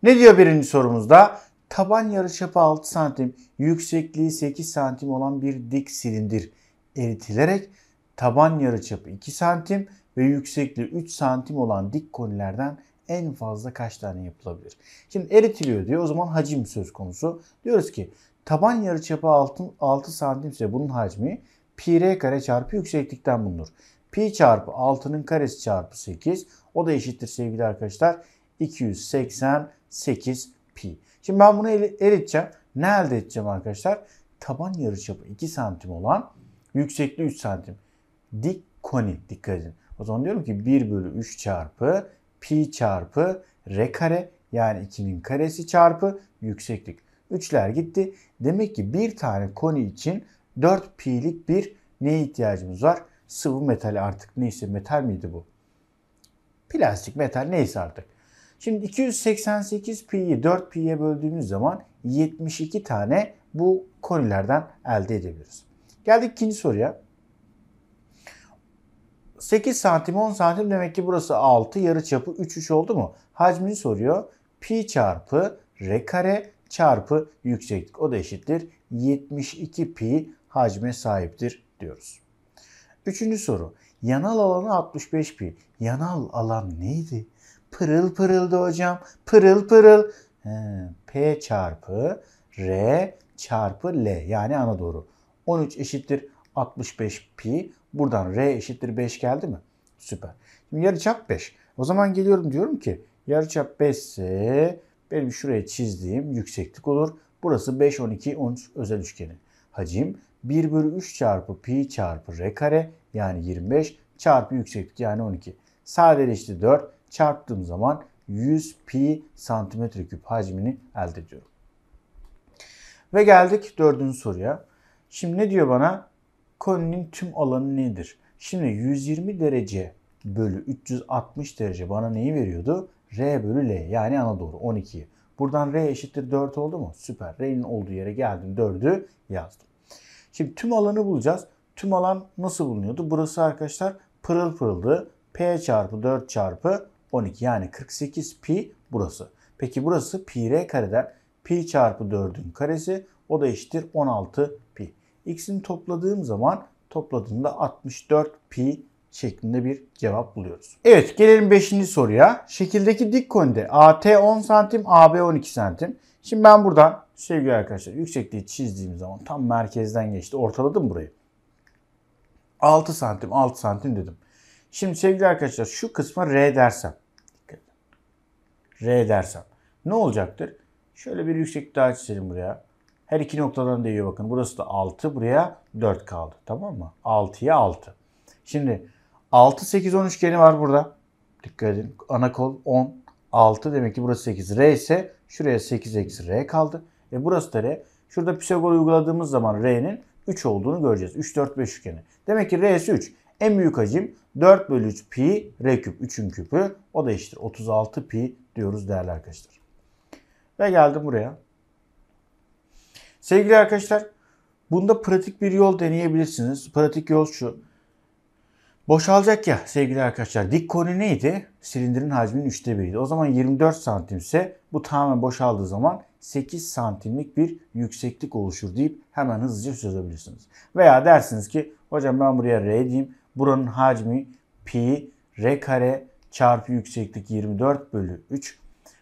Ne diyor birinci sorumuzda? Taban yarıçapı 6 santim, yüksekliği 8 santim olan bir dik silindir eritilerek taban yarıçapı 2 santim ve yüksekliği 3 santim olan dik konilerden en fazla kaç tane yapılabilir? Şimdi eritiliyor diyor. O zaman hacim söz konusu. Diyoruz ki taban yarıçapı 6, 6 santim ise bunun hacmi pi r kare çarpı yükseklikten bulunur. Pi çarpı 6'nın karesi çarpı 8. O da eşittir sevgili arkadaşlar. 288 pi. Şimdi ben bunu eriteceğim. Ne elde edeceğim arkadaşlar? Taban yarıçapı 2 santim olan yüksekliği 3 santim. Dik koni dikkat edin. O zaman diyorum ki 1 bölü 3 çarpı pi çarpı r kare yani 2'nin karesi çarpı yükseklik. 3'ler gitti. Demek ki bir tane koni için 4 pi'lik bir neye ihtiyacımız var? Sıvı metal artık neyse metal miydi bu? Plastik metal neyse artık. Şimdi 288 pi'yi 4 pi'ye böldüğümüz zaman 72 tane bu konilerden elde edebiliriz. Geldik ikinci soruya. 8 santim 10 santim demek ki burası 6 yarı çapı 3 3 oldu mu? Hacmini soruyor. Pi çarpı r kare çarpı yükseklik o da eşittir. 72 pi hacme sahiptir diyoruz. Üçüncü soru. Yanal alanı 65 pi. Yanal alan neydi? Pırıl pırıldı hocam. Pırıl pırıl. P çarpı R çarpı L yani ana doğru. 13 eşittir 65 pi. Buradan R eşittir 5 geldi mi? Süper. Şimdi yarıçap 5. O zaman geliyorum diyorum ki yarıçap 5 ise benim şuraya çizdiğim yükseklik olur. Burası 5, 12, 13 özel üçgeni. Hacim 1 bölü 3 çarpı pi çarpı r kare yani 25 çarpı yükseklik yani 12. Sadeleşti 4 çarptığım zaman 100 pi santimetre küp hacmini elde ediyorum. Ve geldik dördüncü soruya. Şimdi ne diyor bana? Koninin tüm alanı nedir? Şimdi 120 derece bölü 360 derece bana neyi veriyordu? R bölü L yani ana doğru 12. Buradan R eşittir 4 oldu mu? Süper. R'nin olduğu yere geldim 4'ü yazdım. Şimdi tüm alanı bulacağız. Tüm alan nasıl bulunuyordu? Burası arkadaşlar pırıl pırıldı. P çarpı 4 çarpı 12 yani 48 pi burası. Peki burası pi r kareden pi çarpı 4'ün karesi o da eşittir 16 pi. X'ini topladığım zaman topladığımda 64 pi şeklinde bir cevap buluyoruz. Evet gelelim 5. soruya. Şekildeki dik konide AT 10 santim, AB 12 santim. Şimdi ben buradan sevgili arkadaşlar yüksekliği çizdiğim zaman tam merkezden geçti. Ortaladım burayı. 6 santim 6 santim dedim. Şimdi sevgili arkadaşlar şu kısma R dersem. Dikkat R dersem. Ne olacaktır? Şöyle bir yükseklik daha çizelim buraya. Her iki noktadan değiyor bakın. Burası da 6. Buraya 4 kaldı. Tamam mı? 6'ya 6. Şimdi 6, 8, 10 üçgeni var burada. Dikkat edin. Ana kol 10, 6 demek ki burası 8. R ise şuraya 8 eksi R kaldı. E burası da R. Şurada Pisagor uyguladığımız zaman R'nin 3 olduğunu göreceğiz. 3, 4, 5 üçgeni. Demek ki R'si 3. En büyük hacim 4 bölü 3 pi r küp 3'ün küpü. O da eşittir 36 pi diyoruz değerli arkadaşlar. Ve geldim buraya. Sevgili arkadaşlar bunda pratik bir yol deneyebilirsiniz. Pratik yol şu. Boşalacak ya sevgili arkadaşlar. Dik koni neydi? Silindirin hacminin 3'te 1'iydi. O zaman 24 santim ise bu tamamen boşaldığı zaman 8 santimlik bir yükseklik oluşur deyip hemen hızlıca çözebilirsiniz. Veya dersiniz ki hocam ben buraya R diyeyim. Buranın hacmi pi r kare çarpı yükseklik 24 bölü 3.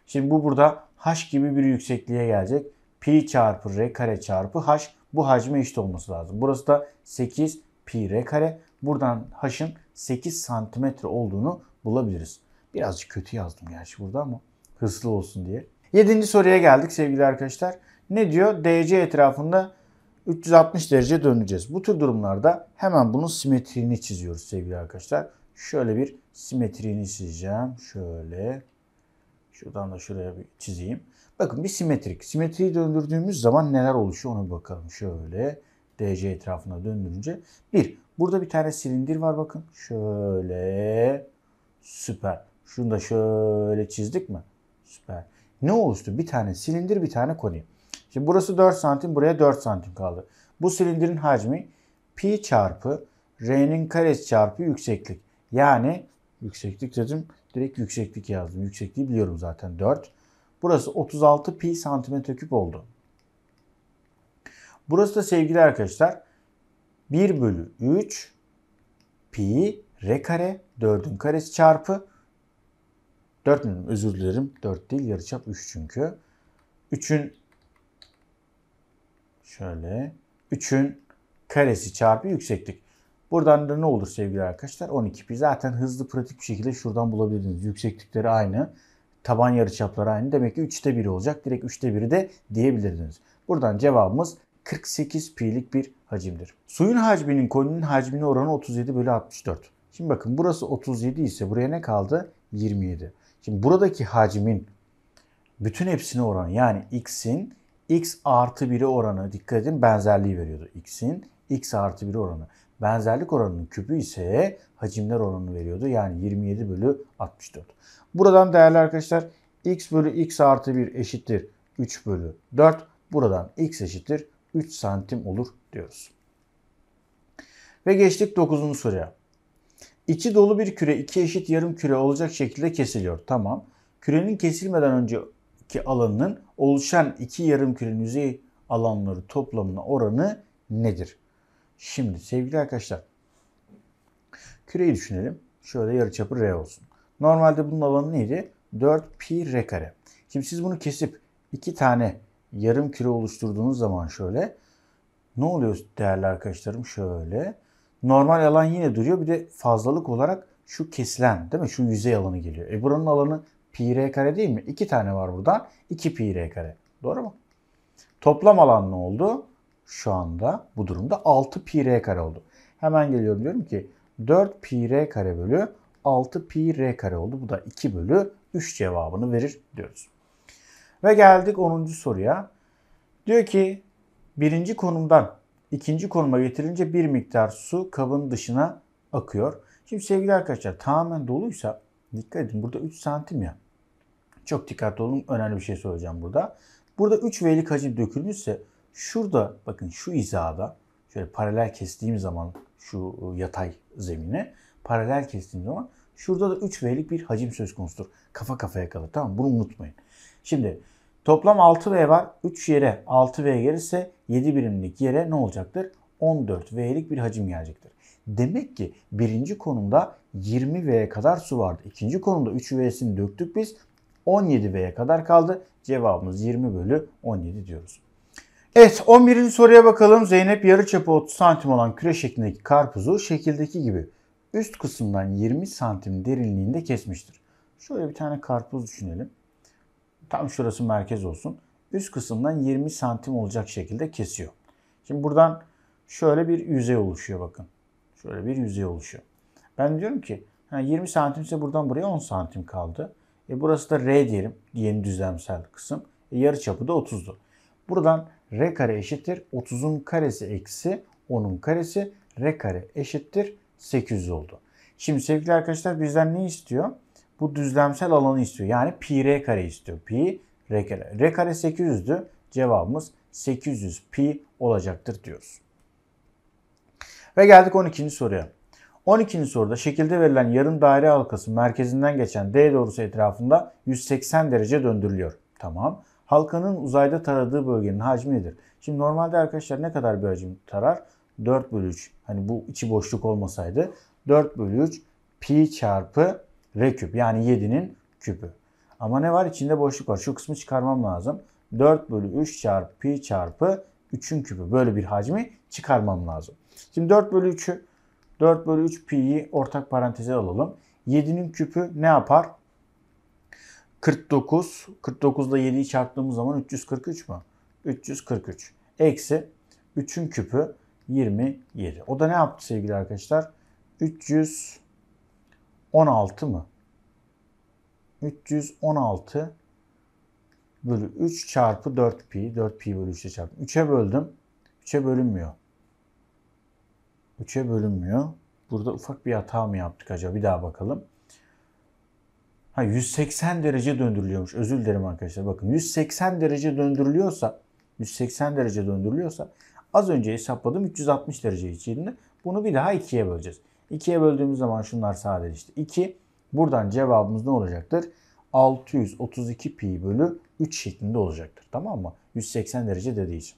Şimdi bu burada h gibi bir yüksekliğe gelecek. Pi çarpı r kare çarpı h bu hacme eşit olması lazım. Burası da 8 pi r kare. Buradan h'ın 8 santimetre olduğunu bulabiliriz. Birazcık kötü yazdım gerçi burada ama hızlı olsun diye. Yedinci soruya geldik sevgili arkadaşlar. Ne diyor? DC etrafında 360 derece döneceğiz. Bu tür durumlarda hemen bunun simetriğini çiziyoruz sevgili arkadaşlar. Şöyle bir simetriğini çizeceğim. Şöyle. Şuradan da şuraya bir çizeyim. Bakın bir simetrik. Simetriyi döndürdüğümüz zaman neler oluşuyor ona bakalım. Şöyle DC etrafına döndürünce. Bir, burada bir tane silindir var bakın. Şöyle. Süper. Şunu da şöyle çizdik mi? Süper. Ne oluştu? Bir tane silindir, bir tane koni. Şimdi burası 4 santim, buraya 4 santim kaldı. Bu silindirin hacmi pi çarpı r'nin karesi çarpı yükseklik. Yani yükseklik dedim, direkt yükseklik yazdım. Yüksekliği biliyorum zaten 4. Burası 36 pi santimetre küp oldu. Burası da sevgili arkadaşlar 1 bölü 3 pi r kare 4'ün karesi çarpı 4 özür dilerim 4 değil yarıçap 3 çünkü. 3'ün Şöyle 3'ün karesi çarpı yükseklik. Buradan da ne olur sevgili arkadaşlar? 12 pi. Zaten hızlı pratik bir şekilde şuradan bulabilirsiniz. Yükseklikleri aynı. Taban yarıçapları aynı. Demek ki 3'te 1 olacak. Direkt 3'te 1'i de diyebilirdiniz. Buradan cevabımız 48 pi'lik bir hacimdir. Suyun hacminin koninin hacmine oranı 37 bölü 64. Şimdi bakın burası 37 ise buraya ne kaldı? 27. Şimdi buradaki hacmin bütün hepsine oranı yani x'in x artı 1'e oranı dikkat edin benzerliği veriyordu x'in x artı 1 oranı. Benzerlik oranının küpü ise hacimler oranını veriyordu. Yani 27 bölü 64. Buradan değerli arkadaşlar x bölü x artı 1 eşittir 3 bölü 4. Buradan x eşittir 3 santim olur diyoruz. Ve geçtik 9. soruya. İçi dolu bir küre iki eşit yarım küre olacak şekilde kesiliyor. Tamam. Kürenin kesilmeden önce ki alanının oluşan iki yarım kürenin yüzey alanları toplamına oranı nedir? Şimdi sevgili arkadaşlar küreyi düşünelim. Şöyle yarıçapı R olsun. Normalde bunun alanı neydi? 4 pi R kare. Şimdi siz bunu kesip iki tane yarım küre oluşturduğunuz zaman şöyle ne oluyor değerli arkadaşlarım? Şöyle normal alan yine duruyor. Bir de fazlalık olarak şu kesilen değil mi? Şu yüzey alanı geliyor. E buranın alanı pi r kare değil mi? 2 tane var burada. 2 pi r kare. Doğru mu? Toplam alan ne oldu? Şu anda bu durumda 6 pi r kare oldu. Hemen geliyorum diyorum ki 4 pi r kare bölü 6 pi r kare oldu. Bu da 2 bölü 3 cevabını verir diyoruz. Ve geldik 10. soruya. Diyor ki birinci konumdan ikinci konuma getirince bir miktar su kabın dışına akıyor. Şimdi sevgili arkadaşlar tamamen doluysa dikkat edin burada 3 santim ya. Çok dikkatli olun. Önemli bir şey soracağım burada. Burada 3 V'lik hacim dökülmüşse şurada bakın şu izada şöyle paralel kestiğim zaman şu e, yatay zemine paralel kestiğim zaman şurada da 3 V'lik bir hacim söz konusudur. Kafa kafaya kalır. Tamam bunu unutmayın. Şimdi toplam 6 V var. 3 yere 6 V gelirse 7 birimlik yere ne olacaktır? 14 V'lik bir hacim gelecektir. Demek ki birinci konumda 20 V'ye kadar su vardı. İkinci konumda 3 V'sini döktük biz. 17B'ye kadar kaldı. Cevabımız 20 bölü 17 diyoruz. Evet 11. soruya bakalım. Zeynep yarı çapı 30 santim olan küre şeklindeki karpuzu şekildeki gibi üst kısımdan 20 santim derinliğinde kesmiştir. Şöyle bir tane karpuz düşünelim. Tam şurası merkez olsun. Üst kısımdan 20 santim olacak şekilde kesiyor. Şimdi buradan şöyle bir yüzey oluşuyor bakın. Şöyle bir yüzey oluşuyor. Ben diyorum ki 20 ise buradan buraya 10 santim kaldı. E burası da R diyelim. Yeni düzlemsel kısım. E yarı çapı da 30'du. Buradan R kare eşittir. 30'un karesi eksi 10'un karesi. R kare eşittir. 800 oldu. Şimdi sevgili arkadaşlar bizden ne istiyor? Bu düzlemsel alanı istiyor. Yani pi r kare istiyor. Pi r kare. R kare 800'dü. Cevabımız 800 pi olacaktır diyoruz. Ve geldik 12. soruya. 12. soruda şekilde verilen yarım daire halkası merkezinden geçen D doğrusu etrafında 180 derece döndürülüyor. Tamam. Halkanın uzayda taradığı bölgenin hacmi nedir? Şimdi normalde arkadaşlar ne kadar bir hacim tarar? 4 bölü 3. Hani bu içi boşluk olmasaydı 4 bölü 3 pi çarpı r küp yani 7'nin küpü. Ama ne var? İçinde boşluk var. Şu kısmı çıkarmam lazım. 4 bölü 3 çarpı pi çarpı 3'ün küpü. Böyle bir hacmi çıkarmam lazım. Şimdi 4 bölü 3'ü 4 bölü 3 pi'yi ortak paranteze alalım. 7'nin küpü ne yapar? 49. 49 ile 7'yi çarptığımız zaman 343 mü? 343. Eksi 3'ün küpü 27. O da ne yaptı sevgili arkadaşlar? 316 mı? 316 bölü 3 çarpı 4 pi. 4 pi bölü 3'e çarptım. 3'e böldüm. 3'e bölünmüyor. 3'e bölünmüyor. Burada ufak bir hata mı yaptık acaba? Bir daha bakalım. Ha 180 derece döndürülüyormuş. Özür dilerim arkadaşlar. Bakın 180 derece döndürülüyorsa 180 derece döndürülüyorsa az önce hesapladım 360 derece içinde. Bunu bir daha 2'ye böleceğiz. 2'ye böldüğümüz zaman şunlar sadeleşti. 2 buradan cevabımız ne olacaktır? 632 pi bölü 3 şeklinde olacaktır. Tamam mı? 180 derece dediği için.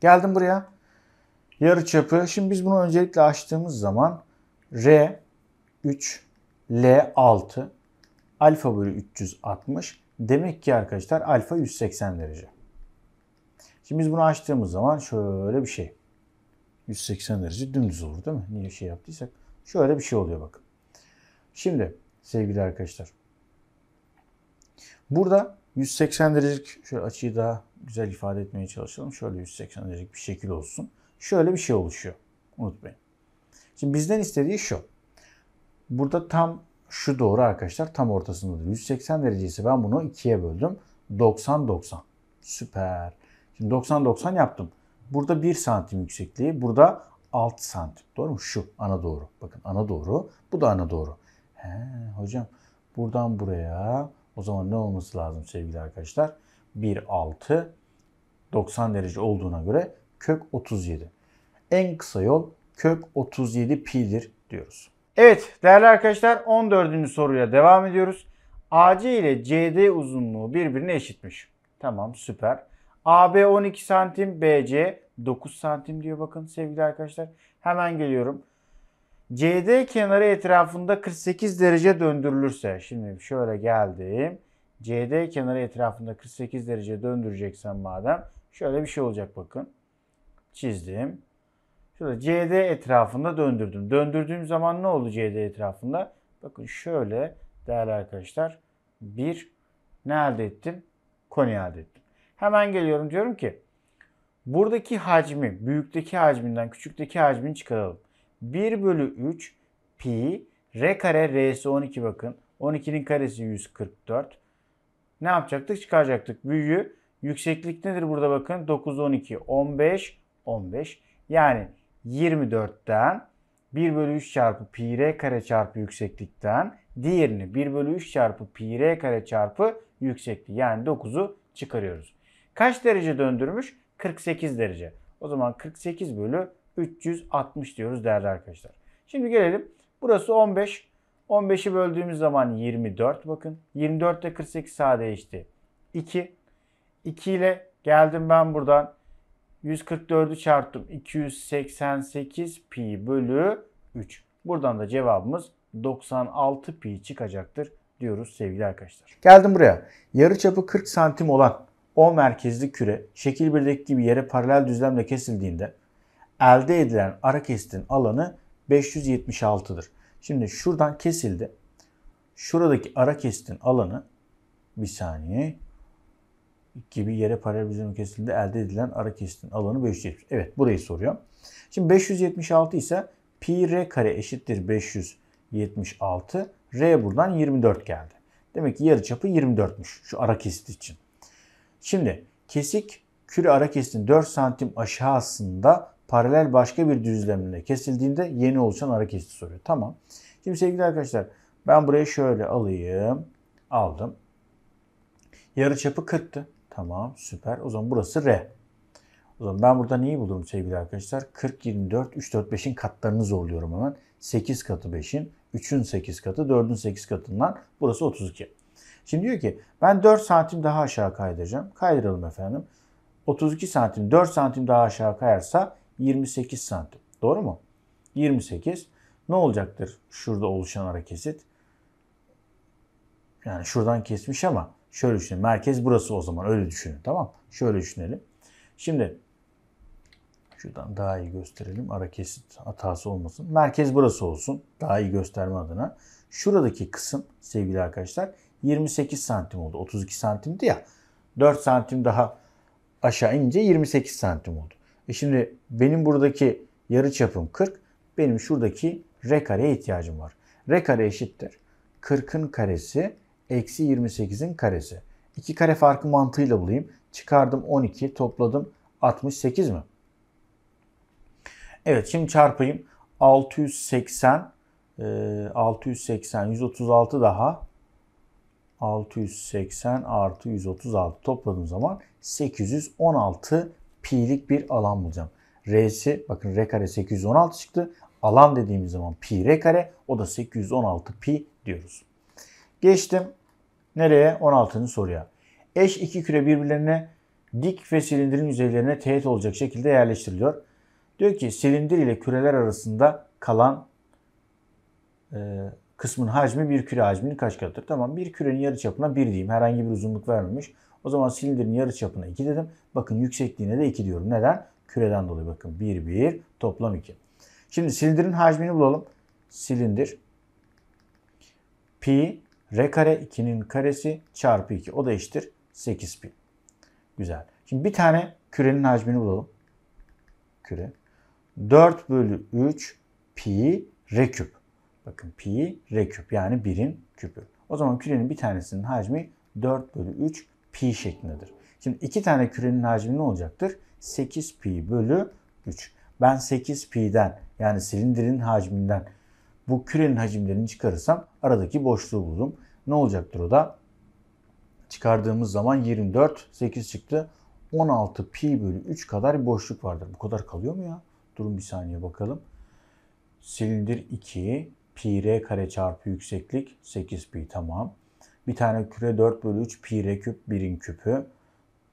Geldim buraya. Yarı çapı. Şimdi biz bunu öncelikle açtığımız zaman R 3 L 6 alfa bölü 360 demek ki arkadaşlar alfa 180 derece. Şimdi biz bunu açtığımız zaman şöyle bir şey. 180 derece dümdüz olur değil mi? Niye şey yaptıysak. Şöyle bir şey oluyor bakın. Şimdi sevgili arkadaşlar. Burada 180 derecelik şöyle açıyı daha güzel ifade etmeye çalışalım. Şöyle 180 derecelik bir şekil olsun. Şöyle bir şey oluşuyor. Unutmayın. Şimdi bizden istediği şu. Burada tam şu doğru arkadaşlar. Tam ortasındadır. 180 derecesi ben bunu ikiye böldüm. 90-90. Süper. Şimdi 90-90 yaptım. Burada 1 santim yüksekliği. Burada 6 santim. Doğru mu? Şu ana doğru. Bakın ana doğru. Bu da ana doğru. He, hocam buradan buraya o zaman ne olması lazım sevgili arkadaşlar? 1, 6, 90 derece olduğuna göre kök 37. En kısa yol kök 37 pi'dir diyoruz. Evet değerli arkadaşlar 14. soruya devam ediyoruz. AC ile CD uzunluğu birbirine eşitmiş. Tamam süper. AB 12 santim, BC 9 santim diyor bakın sevgili arkadaşlar. Hemen geliyorum. CD kenarı etrafında 48 derece döndürülürse. Şimdi şöyle geldim. CD kenarı etrafında 48 derece döndüreceksem madem. Şöyle bir şey olacak bakın çizdim. Şurada CD etrafında döndürdüm. Döndürdüğüm zaman ne oldu CD etrafında? Bakın şöyle değerli arkadaşlar bir ne elde ettim? Koni elde ettim. Hemen geliyorum diyorum ki buradaki hacmi büyükteki hacminden küçükteki hacmin çıkaralım. 1 bölü 3 pi r kare r'si 12 bakın. 12'nin karesi 144. Ne yapacaktık? Çıkaracaktık. Büyüğü yükseklik nedir burada bakın? 9, 12, 15, 15. Yani 24'ten 1 bölü 3 çarpı pi r kare çarpı yükseklikten diğerini 1 bölü 3 çarpı pi r kare çarpı yüksekliği yani 9'u çıkarıyoruz. Kaç derece döndürmüş? 48 derece. O zaman 48 bölü 360 diyoruz değerli arkadaşlar. Şimdi gelelim. Burası 15. 15'i böldüğümüz zaman 24 bakın. 24 ile 48 sadeleşti. 2. 2 ile geldim ben buradan 144'ü çarptım. 288 pi bölü 3. Buradan da cevabımız 96 pi çıkacaktır diyoruz sevgili arkadaşlar. Geldim buraya. Yarıçapı 40 santim olan O merkezli küre şekil 1'deki gibi yere paralel düzlemle kesildiğinde elde edilen ara kesitin alanı 576'dır. Şimdi şuradan kesildi. Şuradaki ara kesitin alanı bir saniye gibi yere paralel bizim ülkesinde elde edilen ara kesitin alanı 570. Evet burayı soruyor. Şimdi 576 ise pi r kare eşittir 576. R buradan 24 geldi. Demek ki yarı çapı 24'müş şu ara kesit için. Şimdi kesik küre ara kesitin 4 santim aşağısında paralel başka bir düzlemle kesildiğinde yeni oluşan ara kesiti soruyor. Tamam. Şimdi sevgili arkadaşlar ben burayı şöyle alayım. Aldım. Yarı çapı 40'tı. Tamam süper. O zaman burası R. O zaman ben burada neyi buldum sevgili arkadaşlar? 40, 24, 3, 4, 5'in katlarını zorluyorum hemen. 8 katı 5'in, 3'ün 8 katı, 4'ün 8 katından burası 32. Şimdi diyor ki ben 4 santim daha aşağı kaydıracağım. Kaydıralım efendim. 32 santim 4 santim daha aşağı kayarsa 28 santim. Doğru mu? 28. Ne olacaktır şurada oluşan ara kesit? Yani şuradan kesmiş ama Şöyle düşünün. Merkez burası o zaman. Öyle düşünün. Tamam. Şöyle düşünelim. Şimdi şuradan daha iyi gösterelim. Ara kesit hatası olmasın. Merkez burası olsun. Daha iyi gösterme adına. Şuradaki kısım sevgili arkadaşlar 28 santim oldu. 32 santimdi ya. 4 santim daha aşağı ince 28 santim oldu. E şimdi benim buradaki yarı çapım 40. Benim şuradaki re kareye ihtiyacım var. Re kare eşittir. 40'ın karesi eksi 28'in karesi. 2 kare farkı mantığıyla bulayım. Çıkardım 12, topladım 68 mi? Evet şimdi çarpayım. 680 680 136 daha 680 artı 136 topladığım zaman 816 pi'lik bir alan bulacağım. R'si bakın R kare 816 çıktı. Alan dediğimiz zaman pi R kare o da 816 pi diyoruz. Geçtim Nereye? 16. soruya. Eş iki küre birbirlerine dik ve silindirin yüzeylerine teğet olacak şekilde yerleştiriliyor. Diyor ki silindir ile küreler arasında kalan e, kısmın hacmi bir küre hacminin kaç katıdır? Tamam bir kürenin yarı çapına 1 diyeyim. Herhangi bir uzunluk vermemiş. O zaman silindirin yarı çapına 2 dedim. Bakın yüksekliğine de 2 diyorum. Neden? Küreden dolayı bakın. 1, 1 toplam 2. Şimdi silindirin hacmini bulalım. Silindir pi R kare 2'nin karesi çarpı 2. O da eşittir 8 pi. Güzel. Şimdi bir tane kürenin hacmini bulalım. Küre. 4 bölü 3 pi r küp. Bakın pi r küp yani 1'in küpü. O zaman kürenin bir tanesinin hacmi 4 bölü 3 pi şeklindedir. Şimdi iki tane kürenin hacmi ne olacaktır? 8 pi bölü 3. Ben 8 pi'den yani silindirin hacminden bu kürenin hacimlerini çıkarırsam aradaki boşluğu buldum. Ne olacaktır o da? Çıkardığımız zaman 24, 8 çıktı. 16 pi bölü 3 kadar boşluk vardır. Bu kadar kalıyor mu ya? Durun bir saniye bakalım. Silindir 2, pi r kare çarpı yükseklik 8 pi tamam. Bir tane küre 4 bölü 3 pi r küp 1'in küpü.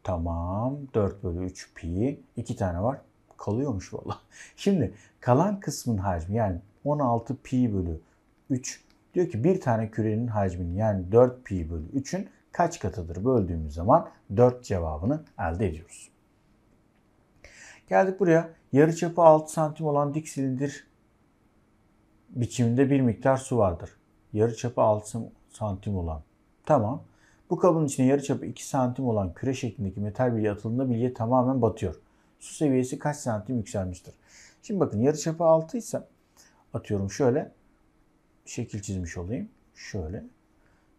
Tamam 4 bölü 3 pi. 2 tane var. Kalıyormuş valla. Şimdi kalan kısmın hacmi yani 16 pi bölü 3 diyor ki bir tane kürenin hacmini yani 4 pi bölü 3'ün kaç katıdır böldüğümüz zaman 4 cevabını elde ediyoruz. Geldik buraya. Yarıçapı 6 santim olan dik silindir biçiminde bir miktar su vardır. Yarıçapı 6 santim olan. Tamam. Bu kabın içine yarıçapı 2 santim olan küre şeklindeki metal bilye atıldığında bilye tamamen batıyor. Su seviyesi kaç santim yükselmiştir? Şimdi bakın yarıçapı 6 ise atıyorum şöyle şekil çizmiş olayım. Şöyle.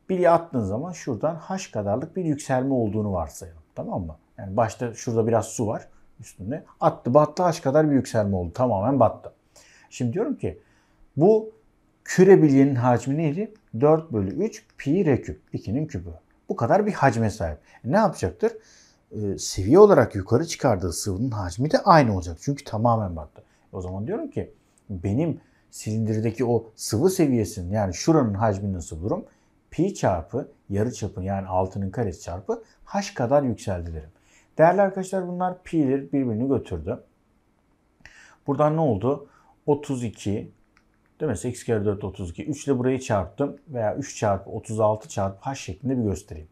bili attığın zaman şuradan h kadarlık bir yükselme olduğunu varsayalım. Tamam mı? Yani başta şurada biraz su var üstünde. Attı battı h kadar bir yükselme oldu. Tamamen battı. Şimdi diyorum ki bu küre bilyenin hacmi neydi? 4 bölü 3 pi r küp. 2'nin küpü. Bu kadar bir hacme sahip. E ne yapacaktır? Ee, seviye olarak yukarı çıkardığı sıvının hacmi de aynı olacak. Çünkü tamamen battı. O zaman diyorum ki benim silindirdeki o sıvı seviyesinin yani şuranın hacmini nasıl durum? Pi çarpı yarı çapı yani altının karesi çarpı h kadar yükseldi derim. Değerli arkadaşlar bunlar pi'ler birbirini götürdü. Buradan ne oldu? 32 değil mi? 8 kere 4 32. 3 ile burayı çarptım veya 3 çarpı 36 çarpı h şeklinde bir göstereyim.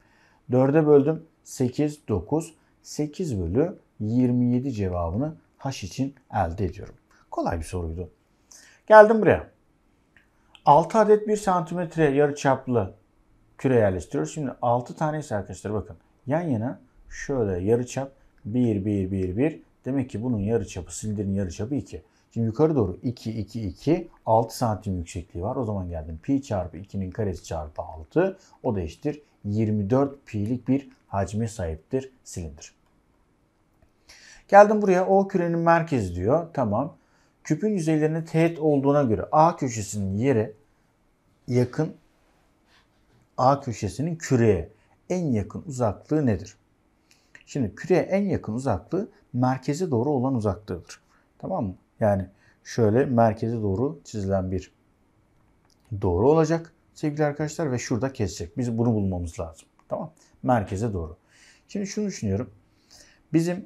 4'e böldüm. 8, 9, 8 bölü 27 cevabını h için elde ediyorum. Kolay bir soruydu. Geldim buraya. 6 adet 1 santimetre yarı çaplı küre yerleştiriyoruz. Şimdi 6 tane ise arkadaşlar bakın yan yana şöyle yarı çap 1 1 1 1 demek ki bunun yarı çapı silindirin yarı çapı 2. Şimdi yukarı doğru 2 2 2 6 santim yüksekliği var. O zaman geldim pi çarpı 2'nin karesi çarpı 6 o da eşittir 24 pi'lik bir hacme sahiptir silindir. Geldim buraya o kürenin merkezi diyor. Tamam. Küpün yüzeylerine teğet olduğuna göre A köşesinin yeri yakın A köşesinin küreye en yakın uzaklığı nedir? Şimdi küreye en yakın uzaklığı merkeze doğru olan uzaklığıdır. Tamam mı? Yani şöyle merkeze doğru çizilen bir doğru olacak sevgili arkadaşlar ve şurada kesecek. Biz bunu bulmamız lazım. Tamam? Merkeze doğru. Şimdi şunu düşünüyorum. Bizim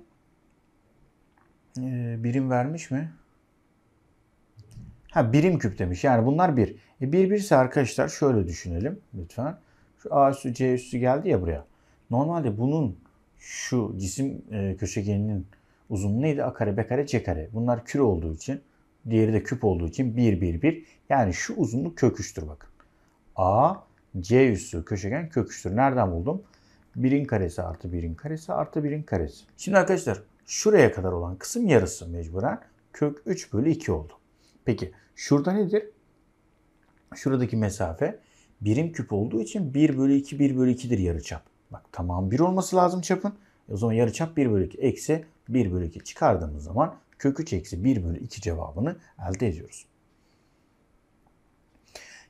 e, birim vermiş mi? Ha birim küp demiş. Yani bunlar bir. E, bir birse arkadaşlar şöyle düşünelim lütfen. Şu A üstü C üstü geldi ya buraya. Normalde bunun şu cisim e, köşegeninin uzunluğu neydi? A kare, B kare, C kare. Bunlar küre olduğu için diğeri de küp olduğu için 1 1 1. Yani şu uzunluk köküçtür bakın. A C üstü köşegen köküçtür. Nereden buldum? 1'in karesi artı 1'in karesi artı 1'in karesi. Şimdi arkadaşlar şuraya kadar olan kısım yarısı mecburen kök 3 bölü 2 oldu. Peki Şurada nedir? Şuradaki mesafe birim küp olduğu için 1 bölü 2 1 bölü 2'dir yarıçap. Bak tamam 1 olması lazım çapın. E, o zaman yarıçap 1 bölü 2 eksi 1 bölü 2 çıkardığımız zaman kök 3 eksi 1 bölü 2 cevabını elde ediyoruz.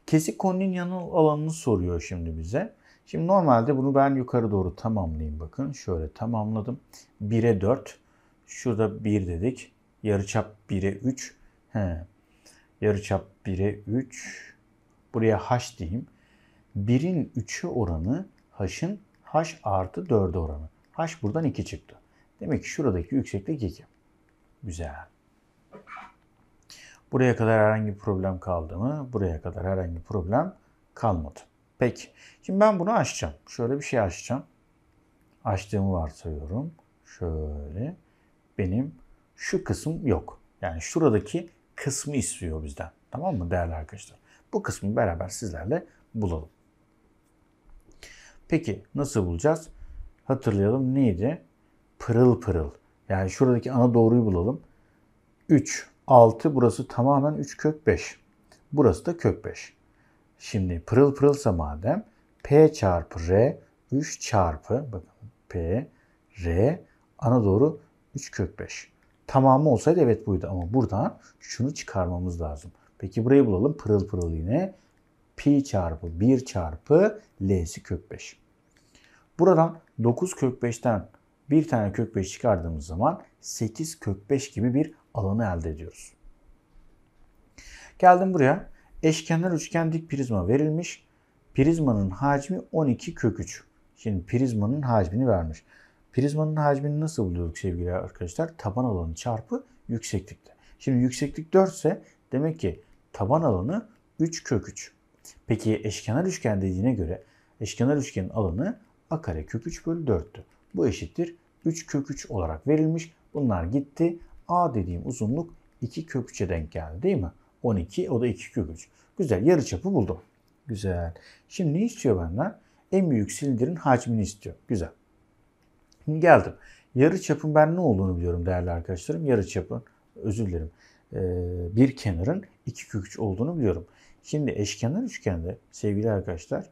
Kesik koninin yanal alanını soruyor şimdi bize. Şimdi normalde bunu ben yukarı doğru tamamlayayım bakın. Şöyle tamamladım. 1'e 4. Şurada 1 dedik. Yarıçap 1'e 3. He, Yarıçap 1'e 3. Buraya h diyeyim. 1'in 3'ü oranı h'ın h artı 4'e oranı. h buradan 2 çıktı. Demek ki şuradaki yükseklik 2. Güzel. Buraya kadar herhangi bir problem kaldı mı? Buraya kadar herhangi bir problem kalmadı. Peki. Şimdi ben bunu açacağım. Şöyle bir şey açacağım. Açtığımı varsayıyorum. Şöyle. Benim şu kısım yok. Yani şuradaki kısmı istiyor bizden. Tamam mı değerli arkadaşlar? Bu kısmı beraber sizlerle bulalım. Peki nasıl bulacağız? Hatırlayalım neydi? Pırıl pırıl. Yani şuradaki ana doğruyu bulalım. 3, 6 burası tamamen 3 kök 5. Burası da kök 5. Şimdi pırıl pırılsa madem P çarpı R 3 çarpı bakın P R ana doğru 3 kök 5. Tamamı olsaydı evet buydu ama buradan şunu çıkarmamız lazım. Peki burayı bulalım. Pırıl pırıl yine pi çarpı 1 çarpı l'si kök 5. Buradan 9 kök 5'ten bir tane kök 5 çıkardığımız zaman 8 kök 5 gibi bir alanı elde ediyoruz. Geldim buraya. Eşkenar üçgen dik prizma verilmiş. Prizmanın hacmi 12 kök 3. Şimdi prizmanın hacmini vermiş. Prizmanın hacmini nasıl buluyorduk sevgili arkadaşlar? Taban alanı çarpı yükseklikte. Şimdi yükseklik 4 ise demek ki taban alanı 3 kök 3. Peki eşkenar üçgen dediğine göre eşkenar üçgenin alanı a kare kök 3 bölü 4'tü. Bu eşittir 3 kök 3 olarak verilmiş. Bunlar gitti. A dediğim uzunluk 2 kök 3'e denk geldi değil mi? 12 o da 2 kök 3. Güzel yarıçapı buldum. Güzel. Şimdi ne istiyor benden? En büyük silindirin hacmini istiyor. Güzel. Şimdi geldim. Yarı çapın ben ne olduğunu biliyorum değerli arkadaşlarım. Yarı çapın, özür dilerim, e, bir kenarın iki köküç olduğunu biliyorum. Şimdi eşkenar üçgende sevgili arkadaşlar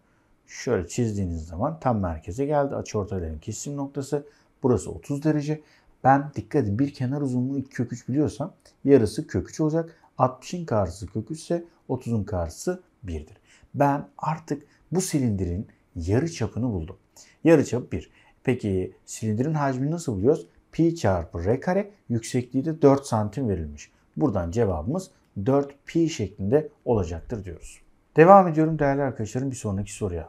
şöyle çizdiğiniz zaman tam merkeze geldi. açı Açıortayların kesim noktası. Burası 30 derece. Ben dikkat edin bir kenar uzunluğu 2 köküç biliyorsam yarısı köküç olacak. 60'ın karşısı ise 30'un karşısı 1'dir. Ben artık bu silindirin yarı çapını buldum. Yarı çap 1. Peki silindirin hacmini nasıl buluyoruz? Pi çarpı R kare yüksekliği de 4 santim verilmiş. Buradan cevabımız 4 pi şeklinde olacaktır diyoruz. Devam ediyorum değerli arkadaşlarım bir sonraki soruya.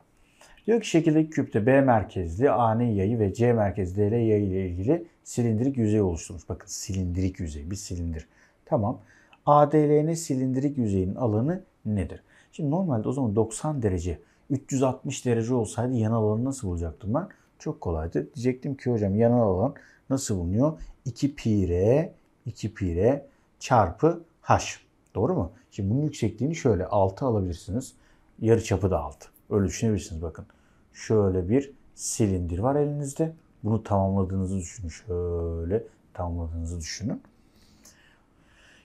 Diyor ki şekildeki küpte B merkezli AN yayı ve C merkezli DL yayı ile ilgili silindirik yüzey oluşturmuş. Bakın silindirik yüzey bir silindir. Tamam. ADL'nin silindirik yüzeyin alanı nedir? Şimdi normalde o zaman 90 derece 360 derece olsaydı yan alanı nasıl bulacaktım ben? Çok kolaydı. Diyecektim ki hocam yanal alan nasıl bulunuyor? 2 pi r 2 pi r çarpı h. Doğru mu? Şimdi bunun yüksekliğini şöyle 6 alabilirsiniz. Yarı çapı da 6. Öyle düşünebilirsiniz bakın. Şöyle bir silindir var elinizde. Bunu tamamladığınızı düşünün. Şöyle tamamladığınızı düşünün.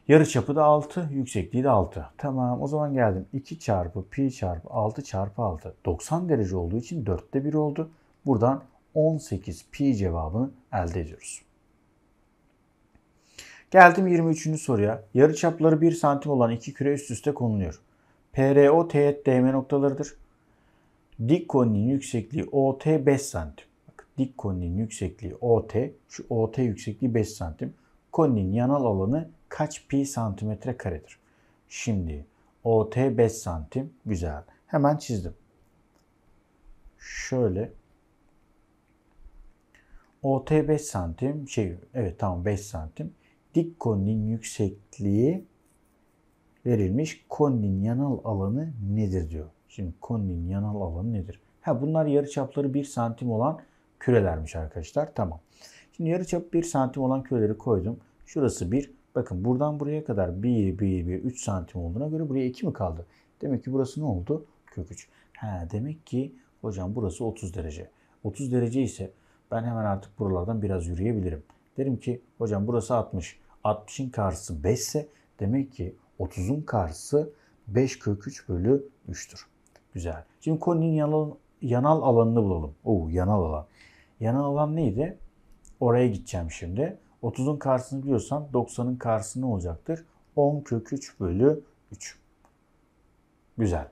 Yarı çapı da 6, yüksekliği de 6. Tamam o zaman geldim. 2 çarpı pi çarpı 6 çarpı 6. 90 derece olduğu için 4'te 1 oldu. Buradan 18 pi cevabını elde ediyoruz. Geldim 23. soruya. yarı çapları 1 santim olan iki küre üst üste konuluyor. PRO teğet değme noktalarıdır. Dik koninin yüksekliği OT 5 santim. Bak, dik koninin yüksekliği OT. Şu OT yüksekliği 5 santim. Koninin yanal alanı kaç pi santimetre karedir? Şimdi OT 5 santim. Güzel. Hemen çizdim. Şöyle OT 5 santim şey evet tamam 5 santim. Dik koninin yüksekliği verilmiş. Koninin yanal alanı nedir diyor. Şimdi koninin yanal alanı nedir? Ha bunlar yarıçapları 1 santim olan kürelermiş arkadaşlar. Tamam. Şimdi yarıçap 1 santim olan küreleri koydum. Şurası 1. Bakın buradan buraya kadar 1, 1, 1, 3 santim olduğuna göre buraya 2 mi kaldı? Demek ki burası ne oldu? Kök 3. Ha, demek ki hocam burası 30 derece. 30 derece ise ben hemen artık buralardan biraz yürüyebilirim. Derim ki hocam burası 60. 60'ın karşısı 5 ise demek ki 30'un karşısı 5 kök 3 bölü 3'tür. Güzel. Şimdi koninin yanal, yanal alanını bulalım. Oo yanal alan. Yanal alan neydi? Oraya gideceğim şimdi. 30'un karşısını biliyorsam 90'ın karşısı ne olacaktır? 10 kök 3 bölü 3. Güzel.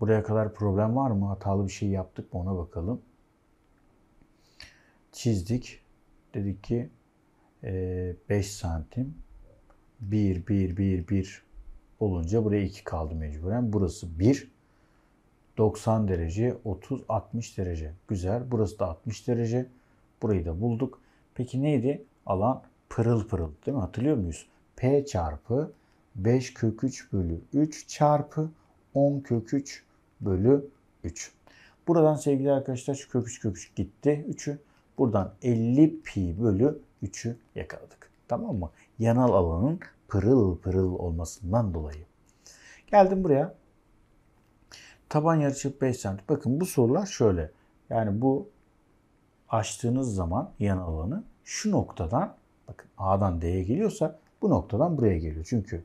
Buraya kadar problem var mı? Hatalı bir şey yaptık mı ona bakalım çizdik. Dedik ki 5 e, santim 1, 1, 1, 1 olunca buraya 2 kaldı mecburen. Burası 1. 90 derece, 30, 60 derece. Güzel. Burası da 60 derece. Burayı da bulduk. Peki neydi? Alan pırıl pırıl değil mi? Hatırlıyor muyuz? P çarpı 5 kök 3 bölü 3 çarpı 10 kök 3 bölü 3. Buradan sevgili arkadaşlar şu kök 3 kök 3 gitti. 3'ü Buradan 50 pi bölü 3'ü yakaladık. Tamam mı? Yanal alanın pırıl pırıl olmasından dolayı. Geldim buraya. Taban yarıçap 5 santim Bakın bu sorular şöyle. Yani bu açtığınız zaman yan alanı şu noktadan bakın A'dan D'ye geliyorsa bu noktadan buraya geliyor. Çünkü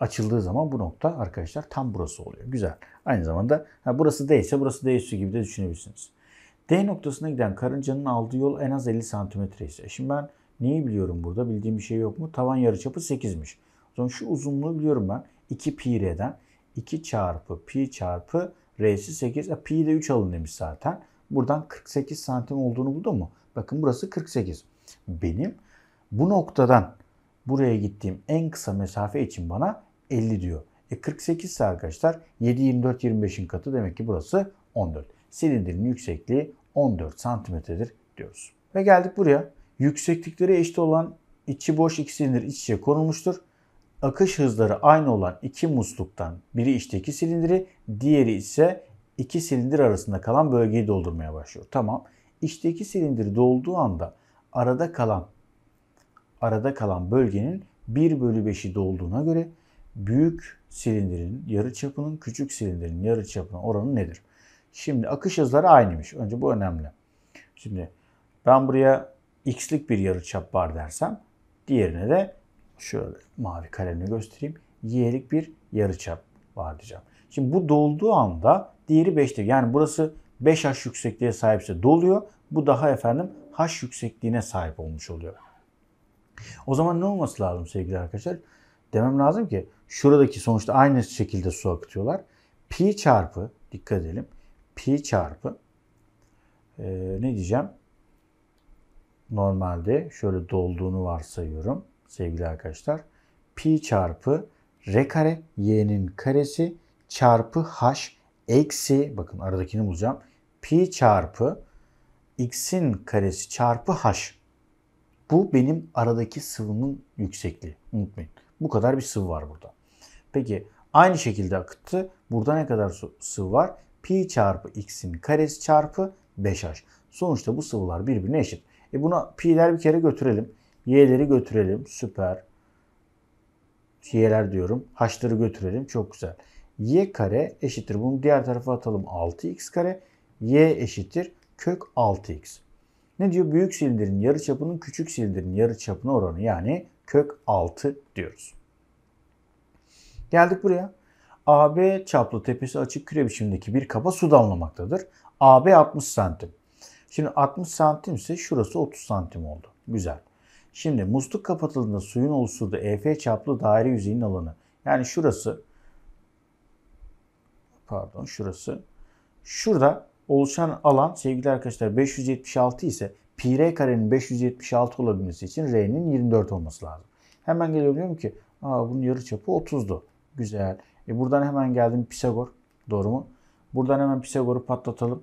açıldığı zaman bu nokta arkadaşlar tam burası oluyor. Güzel. Aynı zamanda ha, burası değilse burası değişiyor gibi de düşünebilirsiniz. D noktasına giden karıncanın aldığı yol en az 50 santimetre ise. Şimdi ben neyi biliyorum burada? Bildiğim bir şey yok mu? Tavan yarıçapı 8'miş. O zaman şu uzunluğu biliyorum ben. 2 pi r'den 2 çarpı pi çarpı r'si 8. E, pi de 3 alın demiş zaten. Buradan 48 santim olduğunu buldu mu? Bakın burası 48. Benim bu noktadan buraya gittiğim en kısa mesafe için bana 50 diyor. E 48 ise arkadaşlar 7, 24, 25'in katı demek ki burası 14 silindirin yüksekliği 14 santimetredir diyoruz. Ve geldik buraya. Yükseklikleri eşit olan içi boş iki silindir iç içe konulmuştur. Akış hızları aynı olan iki musluktan biri içteki silindiri, diğeri ise iki silindir arasında kalan bölgeyi doldurmaya başlıyor. Tamam. İçteki silindir dolduğu anda arada kalan arada kalan bölgenin 1 bölü 5'i dolduğuna göre büyük silindirin yarı çapının küçük silindirin yarı çapının oranı nedir? Şimdi akış hızları aynıymış. Önce bu önemli. Şimdi ben buraya x'lik bir yarıçap var dersem diğerine de şöyle mavi kalemle göstereyim. Y'lik bir yarıçap var diyeceğim. Şimdi bu dolduğu anda diğeri 5'tir. Yani burası 5h yüksekliğe sahipse doluyor. Bu daha efendim h yüksekliğine sahip olmuş oluyor. O zaman ne olması lazım sevgili arkadaşlar? Demem lazım ki şuradaki sonuçta aynı şekilde su akıtıyorlar. Pi çarpı dikkat edelim pi çarpı e, ne diyeceğim? Normalde şöyle dolduğunu varsayıyorum sevgili arkadaşlar. Pi çarpı r kare y'nin karesi çarpı h eksi bakın aradakini bulacağım. Pi çarpı x'in karesi çarpı h. Bu benim aradaki sıvının yüksekliği. Unutmayın. Bu kadar bir sıvı var burada. Peki aynı şekilde akıttı. Burada ne kadar sıvı var? pi çarpı x'in karesi çarpı 5h. Sonuçta bu sıvılar birbirine eşit. E buna pi'ler bir kere götürelim. Y'leri götürelim. Süper. Y'ler diyorum. H'ları götürelim. Çok güzel. Y kare eşittir. Bunu diğer tarafa atalım. 6x kare. Y eşittir. Kök 6x. Ne diyor? Büyük silindirin yarı çapının küçük silindirin yarı çapına oranı yani kök 6 diyoruz. Geldik buraya. AB çaplı tepesi açık küre biçimindeki bir kaba su damlamaktadır. AB 60 santim. Şimdi 60 santim ise şurası 30 santim oldu. Güzel. Şimdi musluk kapatıldığında suyun oluşturduğu EF çaplı daire yüzeyin alanı. Yani şurası pardon şurası. Şurada oluşan alan sevgili arkadaşlar 576 ise pi r karenin 576 olabilmesi için r'nin 24 olması lazım. Hemen gelebiliyorum ki aa bunun yarı çapı 30'du. Güzel. E buradan hemen geldim Pisagor. Doğru mu? Buradan hemen Pisagor'u patlatalım.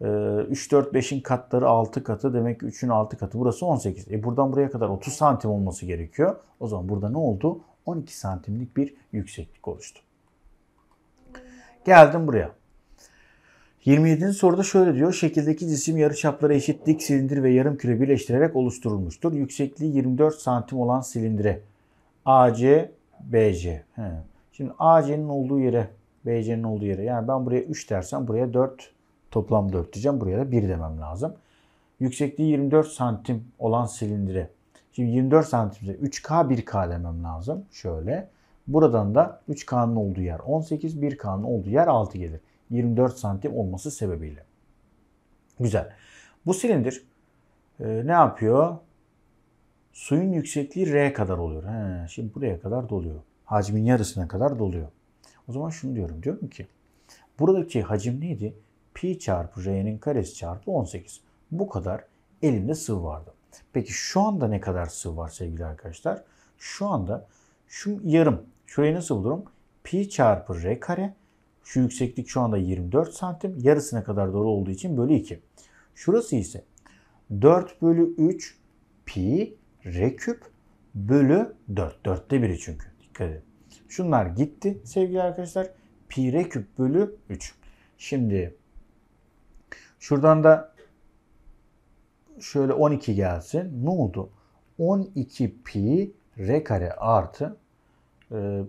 E, 3, 4, 5'in katları 6 katı. Demek ki 3'ün 6 katı. Burası 18. E buradan buraya kadar 30 santim olması gerekiyor. O zaman burada ne oldu? 12 santimlik bir yükseklik oluştu. Geldim buraya. 27. soruda şöyle diyor. Şekildeki cisim yarıçapları eşit dik silindir ve yarım küre birleştirerek oluşturulmuştur. Yüksekliği 24 santim olan silindire AC, BC. He, Şimdi AC'nin olduğu yere, BC'nin olduğu yere. Yani ben buraya 3 dersem buraya 4, toplam 4 diyeceğim. Buraya da 1 demem lazım. Yüksekliği 24 santim olan silindire. Şimdi 24 santimde 3K 1K demem lazım. Şöyle. Buradan da 3K'nın olduğu yer 18, 1K'nın olduğu yer 6 gelir. 24 santim olması sebebiyle. Güzel. Bu silindir e, ne yapıyor? Suyun yüksekliği R kadar oluyor. He, şimdi buraya kadar doluyor hacmin yarısına kadar doluyor. O zaman şunu diyorum. Diyorum ki buradaki hacim neydi? Pi çarpı R'nin karesi çarpı 18. Bu kadar elimde sıvı vardı. Peki şu anda ne kadar sıvı var sevgili arkadaşlar? Şu anda şu yarım. Şurayı nasıl bulurum? Pi çarpı R kare. Şu yükseklik şu anda 24 santim. Yarısına kadar doğru olduğu için bölü 2. Şurası ise 4 bölü 3 pi r küp bölü 4. Dörtte biri çünkü. Dikkat edin. Şunlar gitti sevgili arkadaşlar. Pi re küp bölü 3. Şimdi şuradan da şöyle 12 gelsin. Ne oldu? 12 pi re kare artı e,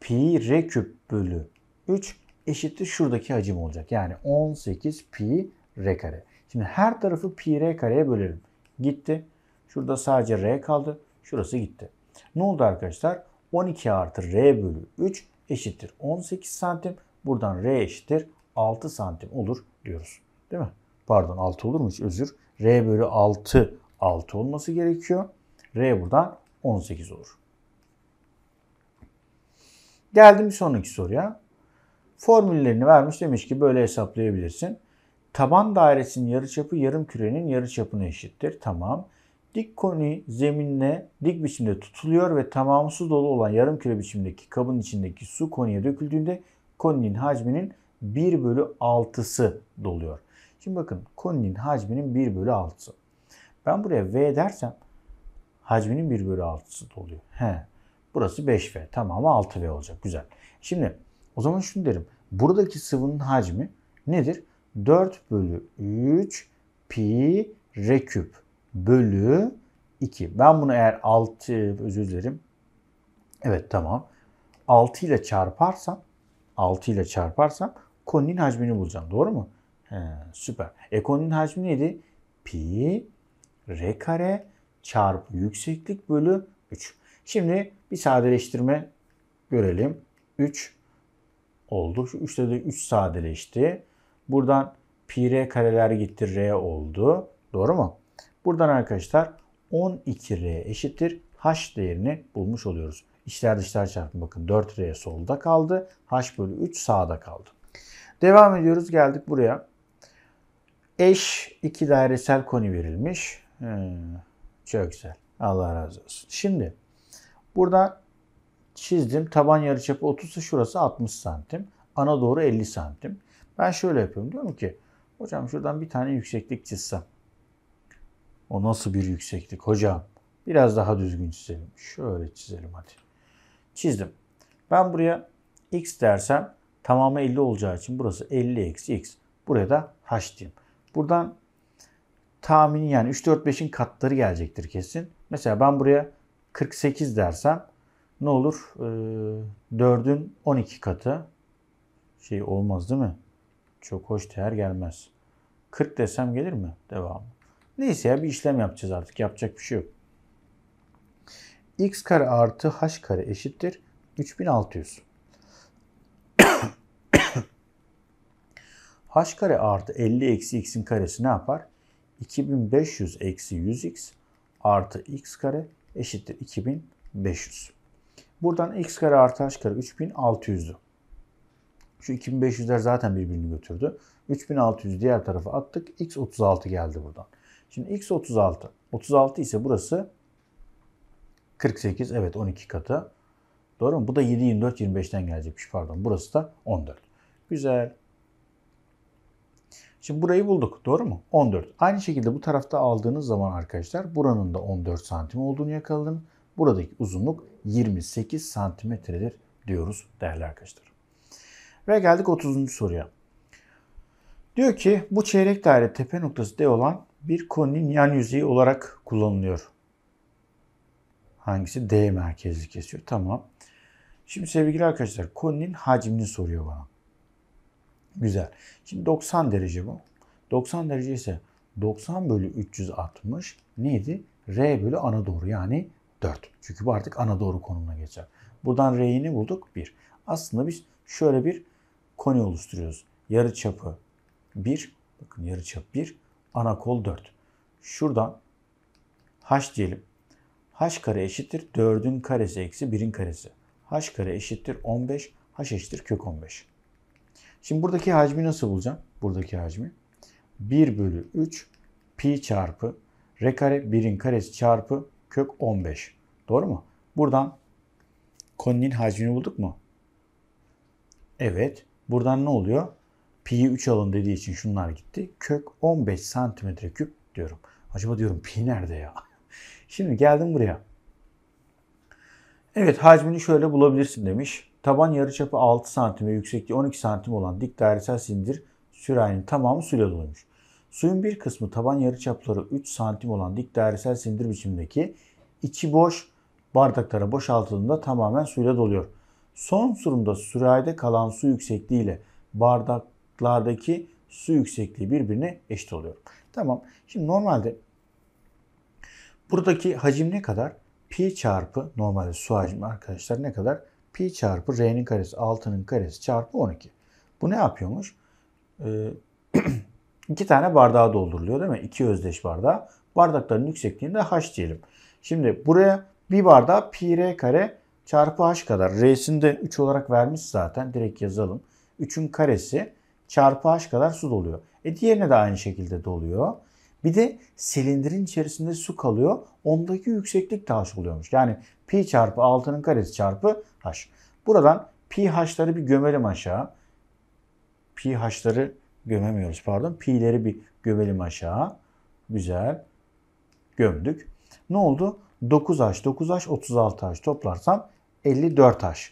pi re küp bölü 3 eşittir şuradaki hacim olacak. Yani 18 pi re kare. Şimdi her tarafı pi re kareye bölelim. Gitti. Şurada sadece r kaldı. Şurası gitti. Ne oldu arkadaşlar? 12 artı R bölü 3 eşittir 18 santim. Buradan R eşittir 6 santim olur diyoruz. Değil mi? Pardon 6 olur mu hiç özür. R bölü 6 6 olması gerekiyor. R buradan 18 olur. Geldim bir sonraki soruya. Formüllerini vermiş demiş ki böyle hesaplayabilirsin. Taban dairesinin yarıçapı yarım kürenin yarıçapına eşittir. Tamam. Dik koni zeminle dik biçimde tutuluyor ve tamamı su dolu olan yarım küre biçimdeki kabın içindeki su koniye döküldüğünde koninin hacminin 1 bölü 6'sı doluyor. Şimdi bakın koninin hacminin 1 bölü 6'sı. Ben buraya V dersem hacminin 1 bölü 6'sı doluyor. He. Burası 5V. Tamamı 6V olacak. Güzel. Şimdi o zaman şunu derim. Buradaki sıvının hacmi nedir? 4 bölü 3 pi r küp bölü 2. Ben bunu eğer 6 özür dilerim. Evet tamam. 6 ile çarparsam 6 ile çarparsam koninin hacmini bulacağım. Doğru mu? He, süper. E koninin hacmi neydi? Pi r kare çarpı yükseklik bölü 3. Şimdi bir sadeleştirme görelim. 3 oldu. Şu 3'te de 3 sadeleşti. Buradan pi r kareler gitti r oldu. Doğru mu? Buradan arkadaşlar 12R eşittir H değerini bulmuş oluyoruz. İçler dışlar çarpımı bakın 4R solda kaldı. H bölü 3 sağda kaldı. Devam ediyoruz geldik buraya. Eş iki dairesel koni verilmiş. Hmm, çok güzel. Allah razı olsun. Şimdi burada çizdim. Taban yarıçapı 30'sa şurası 60 santim. Ana doğru 50 santim. Ben şöyle yapıyorum. Diyorum ki hocam şuradan bir tane yükseklik çizsem. O nasıl bir yükseklik hocam? Biraz daha düzgün çizelim. Şöyle çizelim hadi. Çizdim. Ben buraya x dersem tamamı 50 olacağı için burası 50 eksi x. Buraya da h diyeyim. Buradan tahmini yani 3, 4, 5'in katları gelecektir kesin. Mesela ben buraya 48 dersem ne olur? Ee, 4'ün 12 katı şey olmaz değil mi? Çok hoş değer gelmez. 40 desem gelir mi? Devam. Neyse ya bir işlem yapacağız artık. Yapacak bir şey yok. x kare artı h kare eşittir. 3600. h kare artı 50 eksi x'in karesi ne yapar? 2500 eksi 100x artı x kare eşittir 2500. Buradan x kare artı h kare 3600'dü. Şu 2500'ler zaten birbirini götürdü. 3600 diğer tarafa attık. X36 geldi buradan. Şimdi x 36. 36 ise burası 48. Evet 12 katı. Doğru mu? Bu da 7, 24, 25'ten gelecekmiş. Pardon. Burası da 14. Güzel. Şimdi burayı bulduk. Doğru mu? 14. Aynı şekilde bu tarafta aldığınız zaman arkadaşlar buranın da 14 santim olduğunu yakaladın. Buradaki uzunluk 28 santimetredir diyoruz değerli arkadaşlar. Ve geldik 30. soruya. Diyor ki bu çeyrek daire tepe noktası D olan bir koninin yan yüzeyi olarak kullanılıyor. Hangisi? D merkezli kesiyor. Tamam. Şimdi sevgili arkadaşlar koninin hacmini soruyor bana. Güzel. Şimdi 90 derece bu. 90 derece ise 90 bölü 360 neydi? R bölü ana doğru yani 4. Çünkü bu artık ana doğru konumuna geçer. Buradan R'ini bulduk 1. Aslında biz şöyle bir koni oluşturuyoruz. Yarı çapı 1. Bakın yarı çap 1 ana kol 4. Şuradan h diyelim. h kare eşittir 4'ün karesi eksi 1'in karesi. h kare eşittir 15. h eşittir kök 15. Şimdi buradaki hacmi nasıl bulacağım? Buradaki hacmi. 1 bölü 3 pi çarpı r kare 1'in karesi çarpı kök 15. Doğru mu? Buradan koninin hacmini bulduk mu? Evet. Buradan ne oluyor? pi'yi 3 alın dediği için şunlar gitti. Kök 15 santimetre küp diyorum. Acaba diyorum pi nerede ya? Şimdi geldim buraya. Evet hacmini şöyle bulabilirsin demiş. Taban yarıçapı 6 santim ve yüksekliği 12 santim olan dik dairesel silindir sürahinin tamamı suyla doluymuş. Suyun bir kısmı taban yarıçapları 3 santim olan dik dairesel silindir biçimindeki içi boş bardaklara boşaltıldığında tamamen suyla doluyor. Son sürümde sürahide kalan su yüksekliği ile bardak lardaki su yüksekliği birbirine eşit oluyor. Tamam. Şimdi normalde buradaki hacim ne kadar? Pi çarpı normalde su hacmi arkadaşlar ne kadar? Pi çarpı R'nin karesi 6'nın karesi çarpı 12. Bu ne yapıyormuş? Ee, İki tane bardağı dolduruluyor değil mi? İki özdeş bardağa. Bardakların yüksekliğini de h diyelim. Şimdi buraya bir bardağa pi r kare çarpı h kadar. R'sini de 3 olarak vermiş zaten. Direkt yazalım. 3'ün karesi çarpı h kadar su doluyor. E diğerine de aynı şekilde doluyor. Bir de silindirin içerisinde su kalıyor. Ondaki yükseklik de h oluyormuş. Yani pi çarpı 6'nın karesi çarpı h. Buradan pi h'ları bir gömelim aşağı. Pi h'ları gömemiyoruz pardon. Pi'leri bir gömelim aşağı. Güzel. Gömdük. Ne oldu? 9H, 9H, 36H toplarsam 54H.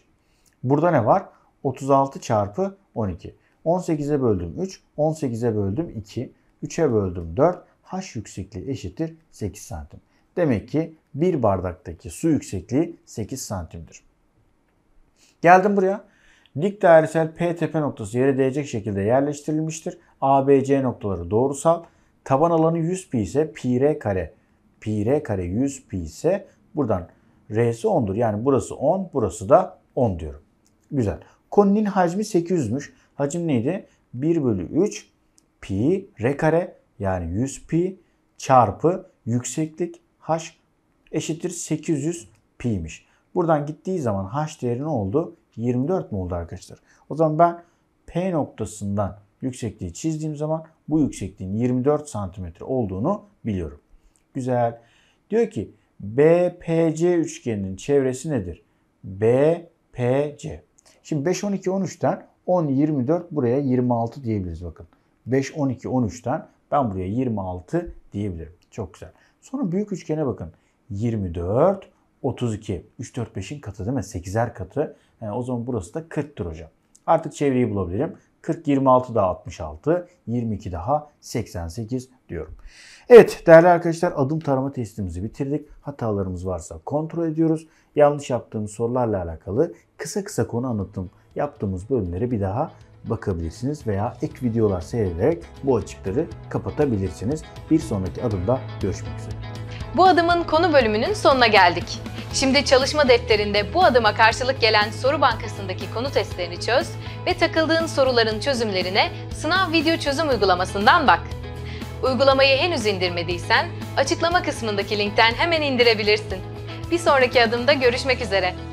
Burada ne var? 36 çarpı 12. 18'e böldüm 3, 18'e böldüm 2, 3'e böldüm 4, H yüksekliği eşittir 8 santim. Demek ki bir bardaktaki su yüksekliği 8 santimdir. Geldim buraya. Dik dairesel P noktası yere değecek şekilde yerleştirilmiştir. A, noktaları doğrusal. Taban alanı 100 pi ise pi r kare. Pi r kare 100 pi ise buradan r'si 10'dur. Yani burası 10, burası da 10 diyorum. Güzel. Koninin hacmi 800'müş. Hacim neydi? 1 bölü 3 pi r kare yani 100 pi çarpı yükseklik h eşittir 800 pi'miş. Buradan gittiği zaman h değeri ne oldu? 24 mi oldu arkadaşlar? O zaman ben P noktasından yüksekliği çizdiğim zaman bu yüksekliğin 24 santimetre olduğunu biliyorum. Güzel. Diyor ki BPC üçgeninin çevresi nedir? BPC. Şimdi 5, 12, 13'ten 10, 24 buraya 26 diyebiliriz bakın. 5, 12, 13'ten ben buraya 26 diyebilirim. Çok güzel. Sonra büyük üçgene bakın. 24, 32. 3, 4, 5'in katı değil mi? 8'er katı. Yani o zaman burası da 40'tır hocam. Artık çevreyi bulabilirim. 40, 26 daha 66, 22 daha 88 diyorum. Evet değerli arkadaşlar adım tarama testimizi bitirdik. Hatalarımız varsa kontrol ediyoruz. Yanlış yaptığımız sorularla alakalı kısa kısa konu anlatım yaptığımız bölümlere bir daha bakabilirsiniz veya ek videolar seyrederek bu açıkları kapatabilirsiniz. Bir sonraki adımda görüşmek üzere. Bu adımın konu bölümünün sonuna geldik. Şimdi çalışma defterinde bu adıma karşılık gelen soru bankasındaki konu testlerini çöz ve takıldığın soruların çözümlerine sınav video çözüm uygulamasından bak. Uygulamayı henüz indirmediysen açıklama kısmındaki linkten hemen indirebilirsin. Bir sonraki adımda görüşmek üzere.